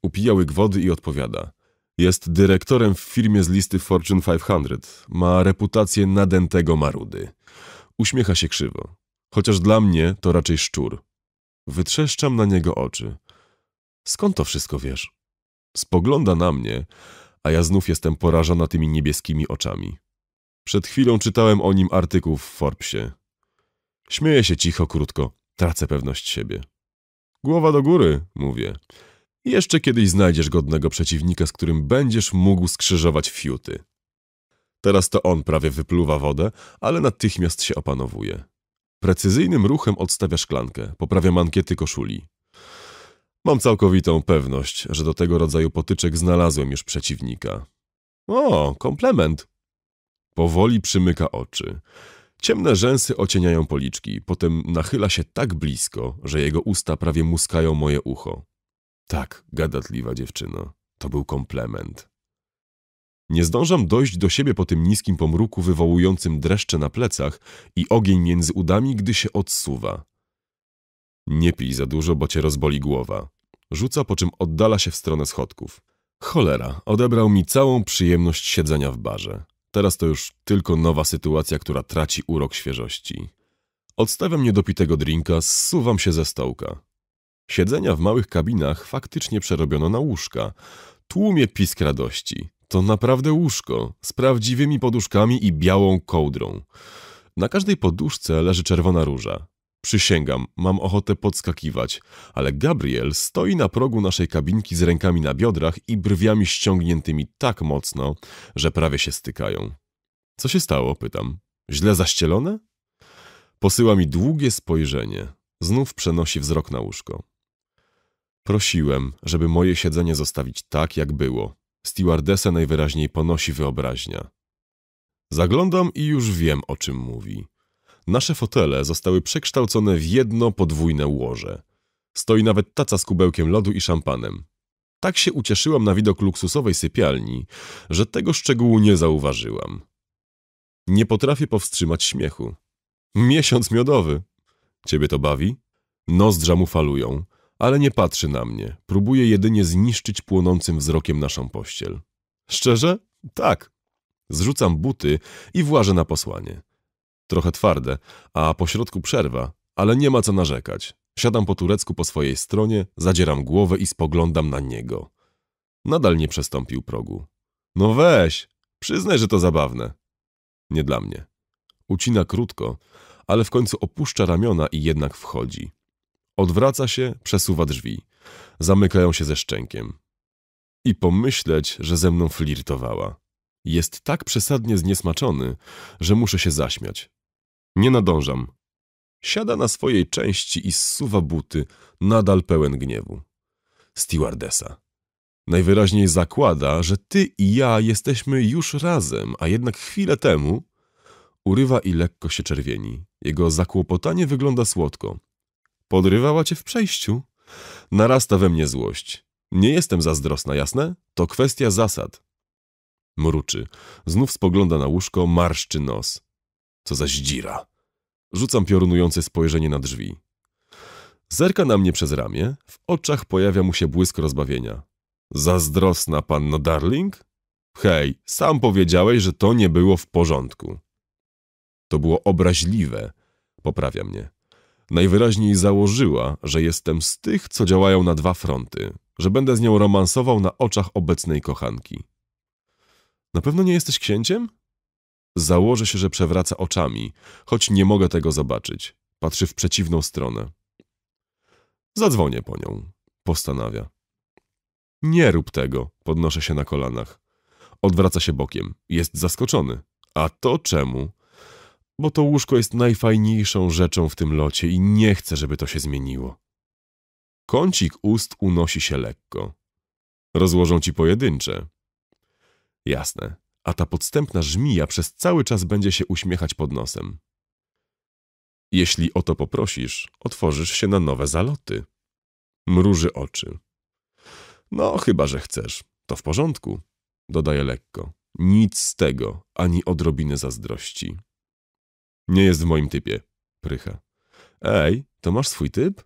Upijał łyk wody i odpowiada. Jest dyrektorem w firmie z listy Fortune 500. Ma reputację nadętego marudy. Uśmiecha się krzywo. Chociaż dla mnie to raczej szczur. Wytrzeszczam na niego oczy. Skąd to wszystko wiesz? Spogląda na mnie, a ja znów jestem porażona tymi niebieskimi oczami. Przed chwilą czytałem o nim artykuł w Forbesie. Śmieję się cicho, krótko. Tracę pewność siebie. Głowa do góry, mówię. Jeszcze kiedyś znajdziesz godnego przeciwnika, z którym będziesz mógł skrzyżować fiuty. Teraz to on prawie wypluwa wodę, ale natychmiast się opanowuje. Precyzyjnym ruchem odstawia szklankę, poprawia mankiety koszuli. Mam całkowitą pewność, że do tego rodzaju potyczek znalazłem już przeciwnika. O, komplement! Powoli przymyka oczy. Ciemne rzęsy ocieniają policzki, potem nachyla się tak blisko, że jego usta prawie muskają moje ucho. Tak, gadatliwa dziewczyno. To był komplement. Nie zdążam dojść do siebie po tym niskim pomruku wywołującym dreszcze na plecach i ogień między udami, gdy się odsuwa. Nie pij za dużo, bo cię rozboli głowa. Rzuca, po czym oddala się w stronę schodków. Cholera, odebrał mi całą przyjemność siedzenia w barze. Teraz to już tylko nowa sytuacja, która traci urok świeżości. Odstawiam niedopitego drinka, zsuwam się ze stołka. Siedzenia w małych kabinach faktycznie przerobiono na łóżka. Tłumie pisk radości. To naprawdę łóżko, z prawdziwymi poduszkami i białą kołdrą. Na każdej poduszce leży czerwona róża. Przysięgam, mam ochotę podskakiwać, ale Gabriel stoi na progu naszej kabinki z rękami na biodrach i brwiami ściągniętymi tak mocno, że prawie się stykają. Co się stało? pytam. Źle zaścielone? Posyła mi długie spojrzenie. Znów przenosi wzrok na łóżko. Prosiłem, żeby moje siedzenie zostawić tak, jak było. Stewardesę najwyraźniej ponosi wyobraźnia. Zaglądam i już wiem, o czym mówi. Nasze fotele zostały przekształcone w jedno podwójne łoże. Stoi nawet taca z kubełkiem lodu i szampanem. Tak się ucieszyłam na widok luksusowej sypialni, że tego szczegółu nie zauważyłam. Nie potrafię powstrzymać śmiechu. Miesiąc miodowy. Ciebie to bawi? Nozdrza mu falują ale nie patrzy na mnie. Próbuje jedynie zniszczyć płonącym wzrokiem naszą pościel. Szczerze? Tak. Zrzucam buty i włażę na posłanie. Trochę twarde, a pośrodku przerwa, ale nie ma co narzekać. Siadam po turecku po swojej stronie, zadzieram głowę i spoglądam na niego. Nadal nie przestąpił progu. No weź, przyznaj, że to zabawne. Nie dla mnie. Ucina krótko, ale w końcu opuszcza ramiona i jednak wchodzi. Odwraca się, przesuwa drzwi. Zamykają się ze szczękiem. I pomyśleć, że ze mną flirtowała. Jest tak przesadnie zniesmaczony, że muszę się zaśmiać. Nie nadążam. Siada na swojej części i zsuwa buty, nadal pełen gniewu. Stewardesa. Najwyraźniej zakłada, że ty i ja jesteśmy już razem, a jednak chwilę temu... Urywa i lekko się czerwieni. Jego zakłopotanie wygląda słodko. Podrywała cię w przejściu. Narasta we mnie złość. Nie jestem zazdrosna, jasne? To kwestia zasad. Mruczy. Znów spogląda na łóżko, marszczy nos. Co za zdzira. Rzucam piorunujące spojrzenie na drzwi. Zerka na mnie przez ramię, w oczach pojawia mu się błysk rozbawienia. Zazdrosna panno Darling? Hej, sam powiedziałeś, że to nie było w porządku. To było obraźliwe, poprawia mnie. Najwyraźniej założyła, że jestem z tych, co działają na dwa fronty, że będę z nią romansował na oczach obecnej kochanki. Na pewno nie jesteś księciem? Założę się, że przewraca oczami, choć nie mogę tego zobaczyć. Patrzy w przeciwną stronę. Zadzwonię po nią, postanawia. Nie rób tego, podnoszę się na kolanach. Odwraca się bokiem. Jest zaskoczony. A to czemu? bo to łóżko jest najfajniejszą rzeczą w tym locie i nie chcę, żeby to się zmieniło. Kącik ust unosi się lekko. Rozłożą ci pojedyncze. Jasne, a ta podstępna żmija przez cały czas będzie się uśmiechać pod nosem. Jeśli o to poprosisz, otworzysz się na nowe zaloty. Mruży oczy. No, chyba że chcesz. To w porządku, dodaje lekko. Nic z tego, ani odrobiny zazdrości. Nie jest w moim typie. Prycha. Ej, to masz swój typ?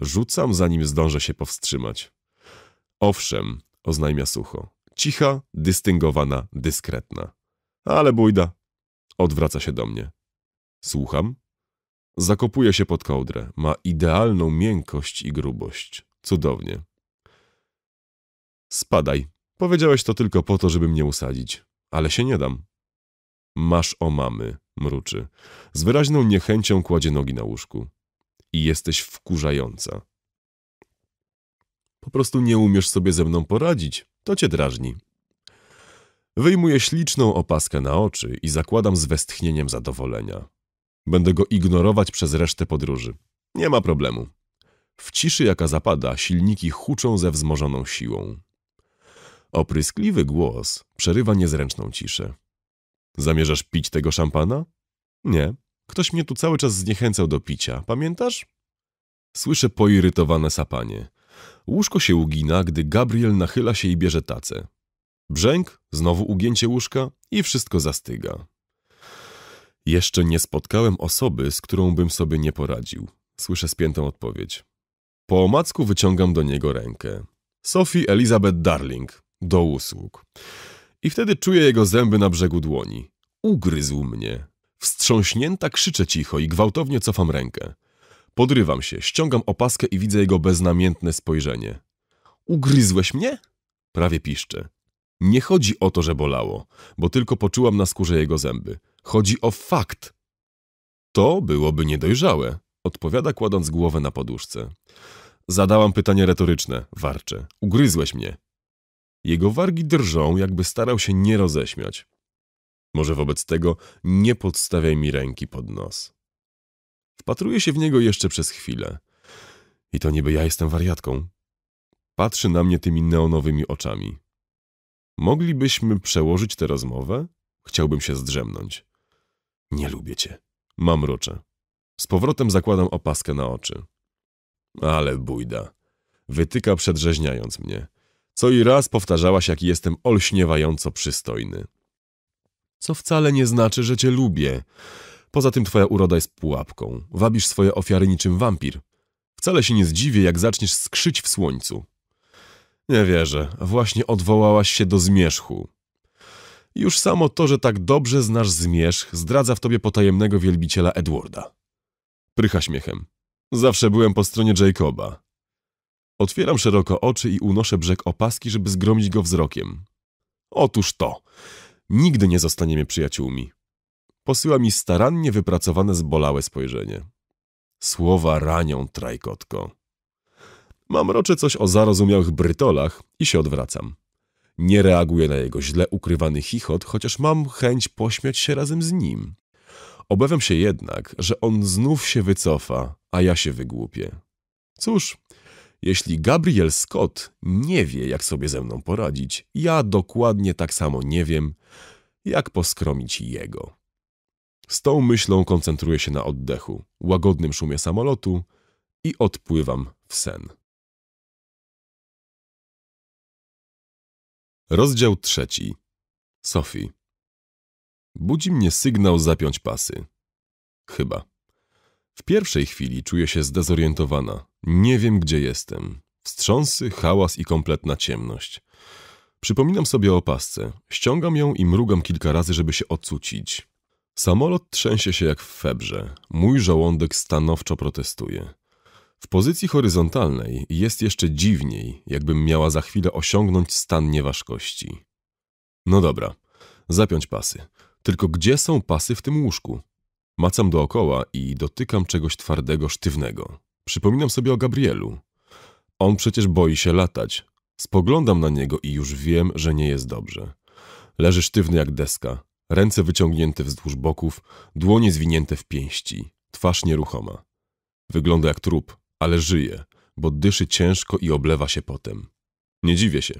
Rzucam, zanim zdążę się powstrzymać. Owszem, oznajmia sucho. Cicha, dystyngowana, dyskretna. Ale bójda. Odwraca się do mnie. Słucham. Zakopuje się pod kołdrę. Ma idealną miękkość i grubość. Cudownie. Spadaj. Powiedziałeś to tylko po to, żeby mnie usadzić. Ale się nie dam. Masz o mamy mruczy. Z wyraźną niechęcią kładzie nogi na łóżku. I jesteś wkurzająca. Po prostu nie umiesz sobie ze mną poradzić, to cię drażni. Wyjmuję śliczną opaskę na oczy i zakładam z westchnieniem zadowolenia. Będę go ignorować przez resztę podróży. Nie ma problemu. W ciszy, jaka zapada, silniki huczą ze wzmożoną siłą. Opryskliwy głos przerywa niezręczną ciszę. Zamierzasz pić tego szampana? Nie. Ktoś mnie tu cały czas zniechęcał do picia. Pamiętasz? Słyszę poirytowane sapanie. Łóżko się ugina, gdy Gabriel nachyla się i bierze tacę. Brzęk, znowu ugięcie łóżka i wszystko zastyga. Jeszcze nie spotkałem osoby, z którą bym sobie nie poradził. Słyszę spiętą odpowiedź. Po omacku wyciągam do niego rękę. Sophie Elizabeth Darling, do usług. I wtedy czuję jego zęby na brzegu dłoni. Ugryzł mnie. Wstrząśnięta krzyczę cicho i gwałtownie cofam rękę. Podrywam się, ściągam opaskę i widzę jego beznamiętne spojrzenie. Ugryzłeś mnie? Prawie piszczę. Nie chodzi o to, że bolało, bo tylko poczułam na skórze jego zęby. Chodzi o fakt. To byłoby niedojrzałe, odpowiada kładąc głowę na poduszce. Zadałam pytanie retoryczne, warczę. Ugryzłeś mnie. Jego wargi drżą, jakby starał się nie roześmiać. Może wobec tego nie podstawiaj mi ręki pod nos. Wpatruję się w niego jeszcze przez chwilę. I to niby ja jestem wariatką. Patrzy na mnie tymi neonowymi oczami. Moglibyśmy przełożyć tę rozmowę? Chciałbym się zdrzemnąć. Nie lubię cię. Mam rocze. Z powrotem zakładam opaskę na oczy. Ale bójda. Wytyka przedrzeźniając mnie co i raz powtarzałaś, jaki jestem olśniewająco przystojny. Co wcale nie znaczy, że cię lubię. Poza tym twoja uroda jest pułapką. Wabisz swoje ofiary niczym wampir. Wcale się nie zdziwię, jak zaczniesz skrzyć w słońcu. Nie wierzę, właśnie odwołałaś się do zmierzchu. Już samo to, że tak dobrze znasz zmierzch, zdradza w tobie potajemnego wielbiciela Edwarda. Prycha śmiechem. Zawsze byłem po stronie Jacoba. Otwieram szeroko oczy i unoszę brzeg opaski, żeby zgromić go wzrokiem. Otóż to. Nigdy nie zostaniemy przyjaciółmi. Posyła mi starannie wypracowane zbolałe spojrzenie. Słowa ranią, trajkotko. Mam rocze coś o zarozumiałych brytolach i się odwracam. Nie reaguję na jego źle ukrywany chichot, chociaż mam chęć pośmiać się razem z nim. Obawiam się jednak, że on znów się wycofa, a ja się wygłupię. Cóż, jeśli Gabriel Scott nie wie, jak sobie ze mną poradzić, ja dokładnie tak samo nie wiem, jak poskromić jego. Z tą myślą koncentruję się na oddechu, łagodnym szumie samolotu i odpływam w sen. Rozdział trzeci. Sophie. Budzi mnie sygnał zapiąć pasy. Chyba. W pierwszej chwili czuję się zdezorientowana, nie wiem, gdzie jestem. Wstrząsy, hałas i kompletna ciemność. Przypominam sobie o pasce. Ściągam ją i mrugam kilka razy, żeby się ocucić. Samolot trzęsie się jak w febrze. Mój żołądek stanowczo protestuje. W pozycji horyzontalnej jest jeszcze dziwniej, jakbym miała za chwilę osiągnąć stan nieważkości. No dobra, zapiąć pasy. Tylko gdzie są pasy w tym łóżku? Macam dookoła i dotykam czegoś twardego, sztywnego. Przypominam sobie o Gabrielu. On przecież boi się latać. Spoglądam na niego i już wiem, że nie jest dobrze. Leży sztywny jak deska, ręce wyciągnięte wzdłuż boków, dłonie zwinięte w pięści, twarz nieruchoma. Wygląda jak trup, ale żyje, bo dyszy ciężko i oblewa się potem. Nie dziwię się.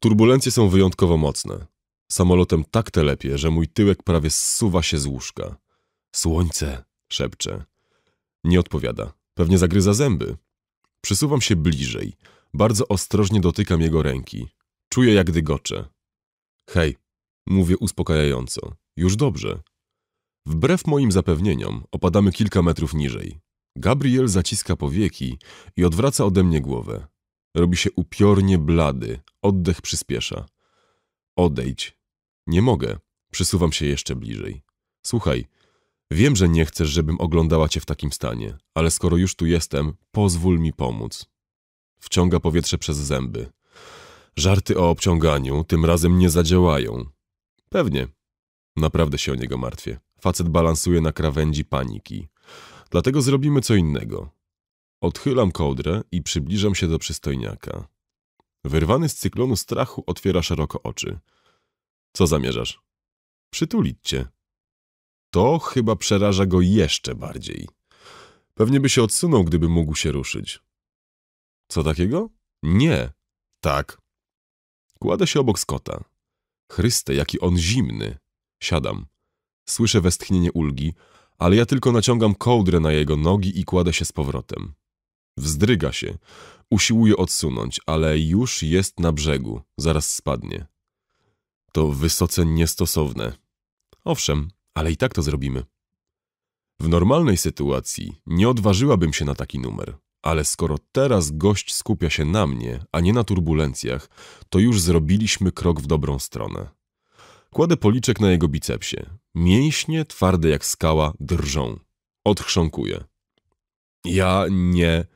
Turbulencje są wyjątkowo mocne. Samolotem tak telepie, że mój tyłek prawie zsuwa się z łóżka. Słońce, szepczę. Nie odpowiada. Pewnie zagryza zęby. Przysuwam się bliżej. Bardzo ostrożnie dotykam jego ręki. Czuję, jak dygocze. Hej, mówię uspokajająco. Już dobrze. Wbrew moim zapewnieniom, opadamy kilka metrów niżej. Gabriel zaciska powieki i odwraca ode mnie głowę. Robi się upiornie blady, oddech przyspiesza. Odejdź. Nie mogę. Przysuwam się jeszcze bliżej. Słuchaj, Wiem, że nie chcesz, żebym oglądała cię w takim stanie, ale skoro już tu jestem, pozwól mi pomóc. Wciąga powietrze przez zęby. Żarty o obciąganiu tym razem nie zadziałają. Pewnie. Naprawdę się o niego martwię. Facet balansuje na krawędzi paniki. Dlatego zrobimy co innego. Odchylam kołdrę i przybliżam się do przystojniaka. Wyrwany z cyklonu strachu otwiera szeroko oczy. Co zamierzasz? Przytulić cię to chyba przeraża go jeszcze bardziej. Pewnie by się odsunął, gdyby mógł się ruszyć. Co takiego? Nie. Tak. Kładę się obok Scotta. Chryste, jaki on zimny. Siadam. Słyszę westchnienie ulgi, ale ja tylko naciągam kołdrę na jego nogi i kładę się z powrotem. Wzdryga się. Usiłuje odsunąć, ale już jest na brzegu. Zaraz spadnie. To wysoce niestosowne. Owszem, ale i tak to zrobimy. W normalnej sytuacji nie odważyłabym się na taki numer, ale skoro teraz gość skupia się na mnie, a nie na turbulencjach, to już zrobiliśmy krok w dobrą stronę. Kładę policzek na jego bicepsie. Mięśnie, twarde jak skała, drżą. Odchrząkuję. Ja nie...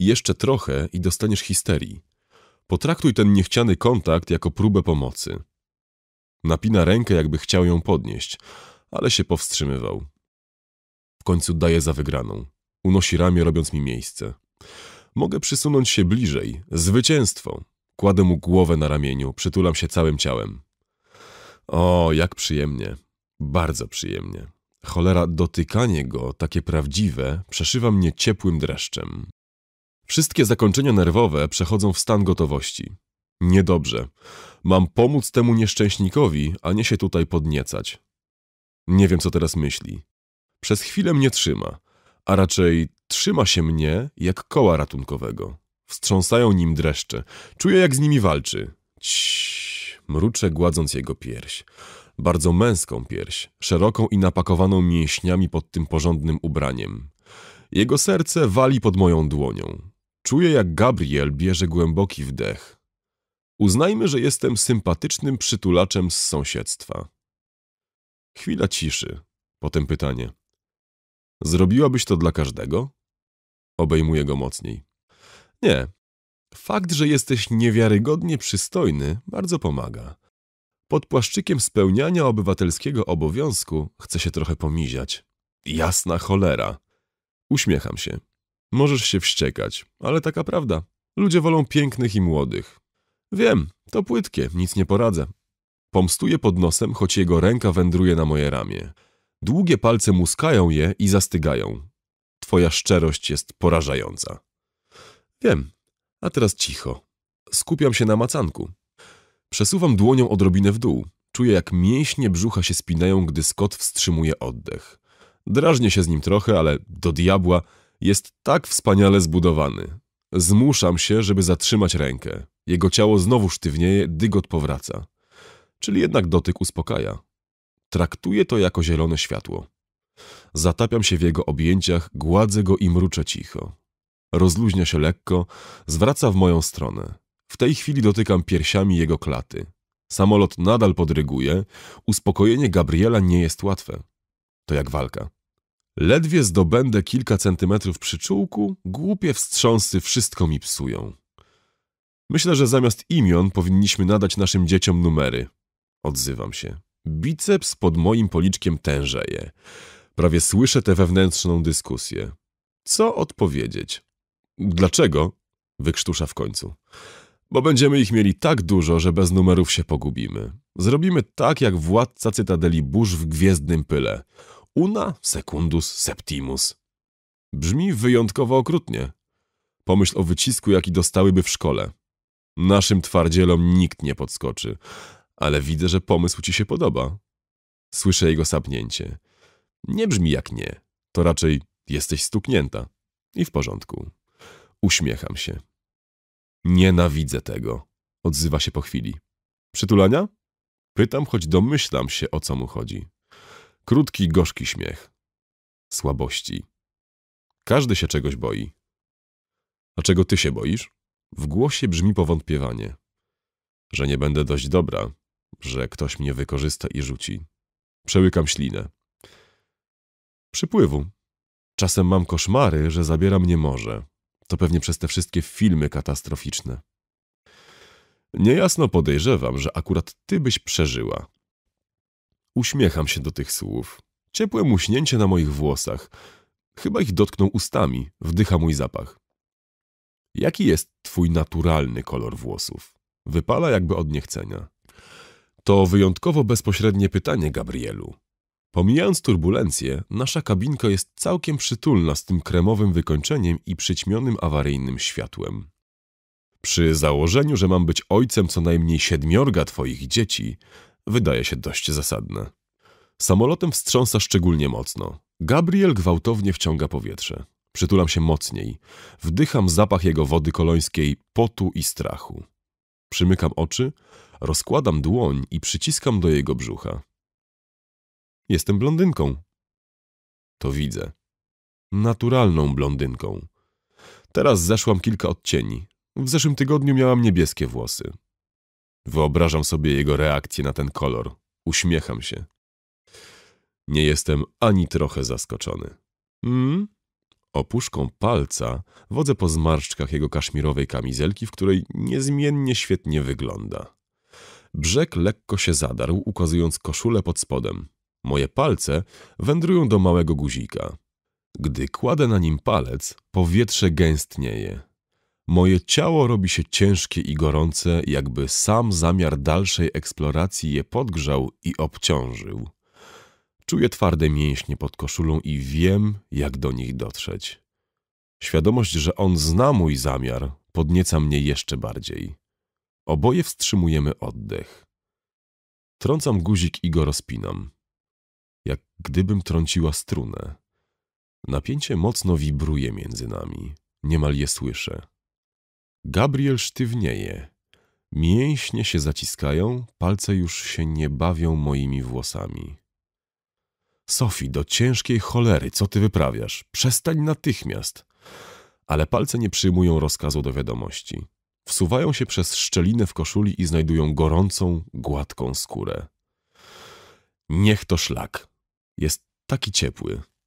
Jeszcze trochę i dostaniesz histerii. Potraktuj ten niechciany kontakt jako próbę pomocy. Napina rękę, jakby chciał ją podnieść, ale się powstrzymywał. W końcu daje za wygraną. Unosi ramię, robiąc mi miejsce. Mogę przysunąć się bliżej. Zwycięstwo! Kładę mu głowę na ramieniu, przytulam się całym ciałem. O, jak przyjemnie. Bardzo przyjemnie. Cholera, dotykanie go, takie prawdziwe, przeszywa mnie ciepłym dreszczem. Wszystkie zakończenia nerwowe przechodzą w stan gotowości. Niedobrze. Mam pomóc temu nieszczęśnikowi, a nie się tutaj podniecać. Nie wiem, co teraz myśli. Przez chwilę mnie trzyma, a raczej trzyma się mnie jak koła ratunkowego. Wstrząsają nim dreszcze. Czuję, jak z nimi walczy. Ciii, mruczę, gładząc jego pierś. Bardzo męską pierś, szeroką i napakowaną mięśniami pod tym porządnym ubraniem. Jego serce wali pod moją dłonią. Czuję, jak Gabriel bierze głęboki wdech. Uznajmy, że jestem sympatycznym przytulaczem z sąsiedztwa. Chwila ciszy, potem pytanie. Zrobiłabyś to dla każdego? Obejmuję go mocniej. Nie. Fakt, że jesteś niewiarygodnie przystojny, bardzo pomaga. Pod płaszczykiem spełniania obywatelskiego obowiązku chce się trochę pomiziać. Jasna cholera. Uśmiecham się. Możesz się wściekać, ale taka prawda. Ludzie wolą pięknych i młodych. Wiem, to płytkie, nic nie poradzę, Pomstuję pod nosem, choć jego ręka wędruje na moje ramię. Długie palce muskają je i zastygają. Twoja szczerość jest porażająca. Wiem, a teraz cicho. Skupiam się na macanku. Przesuwam dłonią odrobinę w dół. Czuję, jak mięśnie brzucha się spinają, gdy Scott wstrzymuje oddech. Drażnię się z nim trochę, ale do diabła jest tak wspaniale zbudowany. Zmuszam się, żeby zatrzymać rękę. Jego ciało znowu sztywnieje, dygot powraca czyli jednak dotyk uspokaja. Traktuję to jako zielone światło. Zatapiam się w jego objęciach, gładzę go i mruczę cicho. Rozluźnia się lekko, zwraca w moją stronę. W tej chwili dotykam piersiami jego klaty. Samolot nadal podryguje, uspokojenie Gabriela nie jest łatwe. To jak walka. Ledwie zdobędę kilka centymetrów przyczółku, głupie wstrząsy wszystko mi psują. Myślę, że zamiast imion powinniśmy nadać naszym dzieciom numery odzywam się. Biceps pod moim policzkiem tężeje. Prawie słyszę tę wewnętrzną dyskusję. Co odpowiedzieć? Dlaczego? Wykrztusza w końcu. Bo będziemy ich mieli tak dużo, że bez numerów się pogubimy. Zrobimy tak, jak władca Cytadeli Burz w Gwiezdnym Pyle. Una secundus septimus. Brzmi wyjątkowo okrutnie. Pomyśl o wycisku, jaki dostałyby w szkole. Naszym twardzielom nikt nie podskoczy, ale widzę, że pomysł ci się podoba. Słyszę jego sapnięcie. Nie brzmi jak nie. To raczej jesteś stuknięta. I w porządku. Uśmiecham się. Nienawidzę tego. Odzywa się po chwili. Przytulania? Pytam, choć domyślam się, o co mu chodzi. Krótki, gorzki śmiech. Słabości. Każdy się czegoś boi. A czego ty się boisz? W głosie brzmi powątpiewanie. Że nie będę dość dobra, że ktoś mnie wykorzysta i rzuci. Przełykam ślinę. Przypływu. Czasem mam koszmary, że zabiera mnie morze. To pewnie przez te wszystkie filmy katastroficzne. Niejasno podejrzewam, że akurat ty byś przeżyła. Uśmiecham się do tych słów. Ciepłe muśnięcie na moich włosach. Chyba ich dotknął ustami, wdycha mój zapach. Jaki jest twój naturalny kolor włosów? Wypala jakby od niechcenia. To wyjątkowo bezpośrednie pytanie, Gabrielu. Pomijając turbulencje, nasza kabinka jest całkiem przytulna z tym kremowym wykończeniem i przyćmionym awaryjnym światłem. Przy założeniu, że mam być ojcem co najmniej siedmiorga twoich dzieci, wydaje się dość zasadne. Samolotem wstrząsa szczególnie mocno. Gabriel gwałtownie wciąga powietrze. Przytulam się mocniej. Wdycham zapach jego wody kolońskiej, potu i strachu. Przymykam oczy, rozkładam dłoń i przyciskam do jego brzucha. Jestem blondynką. To widzę. Naturalną blondynką. Teraz zeszłam kilka odcieni. W zeszłym tygodniu miałam niebieskie włosy. Wyobrażam sobie jego reakcję na ten kolor. Uśmiecham się. Nie jestem ani trochę zaskoczony. Mm? Opuszką palca wodzę po zmarszczkach jego kaszmirowej kamizelki, w której niezmiennie świetnie wygląda. Brzeg lekko się zadarł, ukazując koszulę pod spodem. Moje palce wędrują do małego guzika. Gdy kładę na nim palec, powietrze gęstnieje. Moje ciało robi się ciężkie i gorące, jakby sam zamiar dalszej eksploracji je podgrzał i obciążył. Czuję twarde mięśnie pod koszulą i wiem, jak do nich dotrzeć. Świadomość, że on zna mój zamiar, podnieca mnie jeszcze bardziej. Oboje wstrzymujemy oddech. Trącam guzik i go rozpinam. Jak gdybym trąciła strunę. Napięcie mocno wibruje między nami. Niemal je słyszę. Gabriel sztywnieje. Mięśnie się zaciskają, palce już się nie bawią moimi włosami. Sofi, do ciężkiej cholery, co ty wyprawiasz? Przestań natychmiast. Ale palce nie przyjmują rozkazu do wiadomości. Wsuwają się przez szczelinę w koszuli i znajdują gorącą, gładką skórę. Niech to szlak. Jest taki ciepły.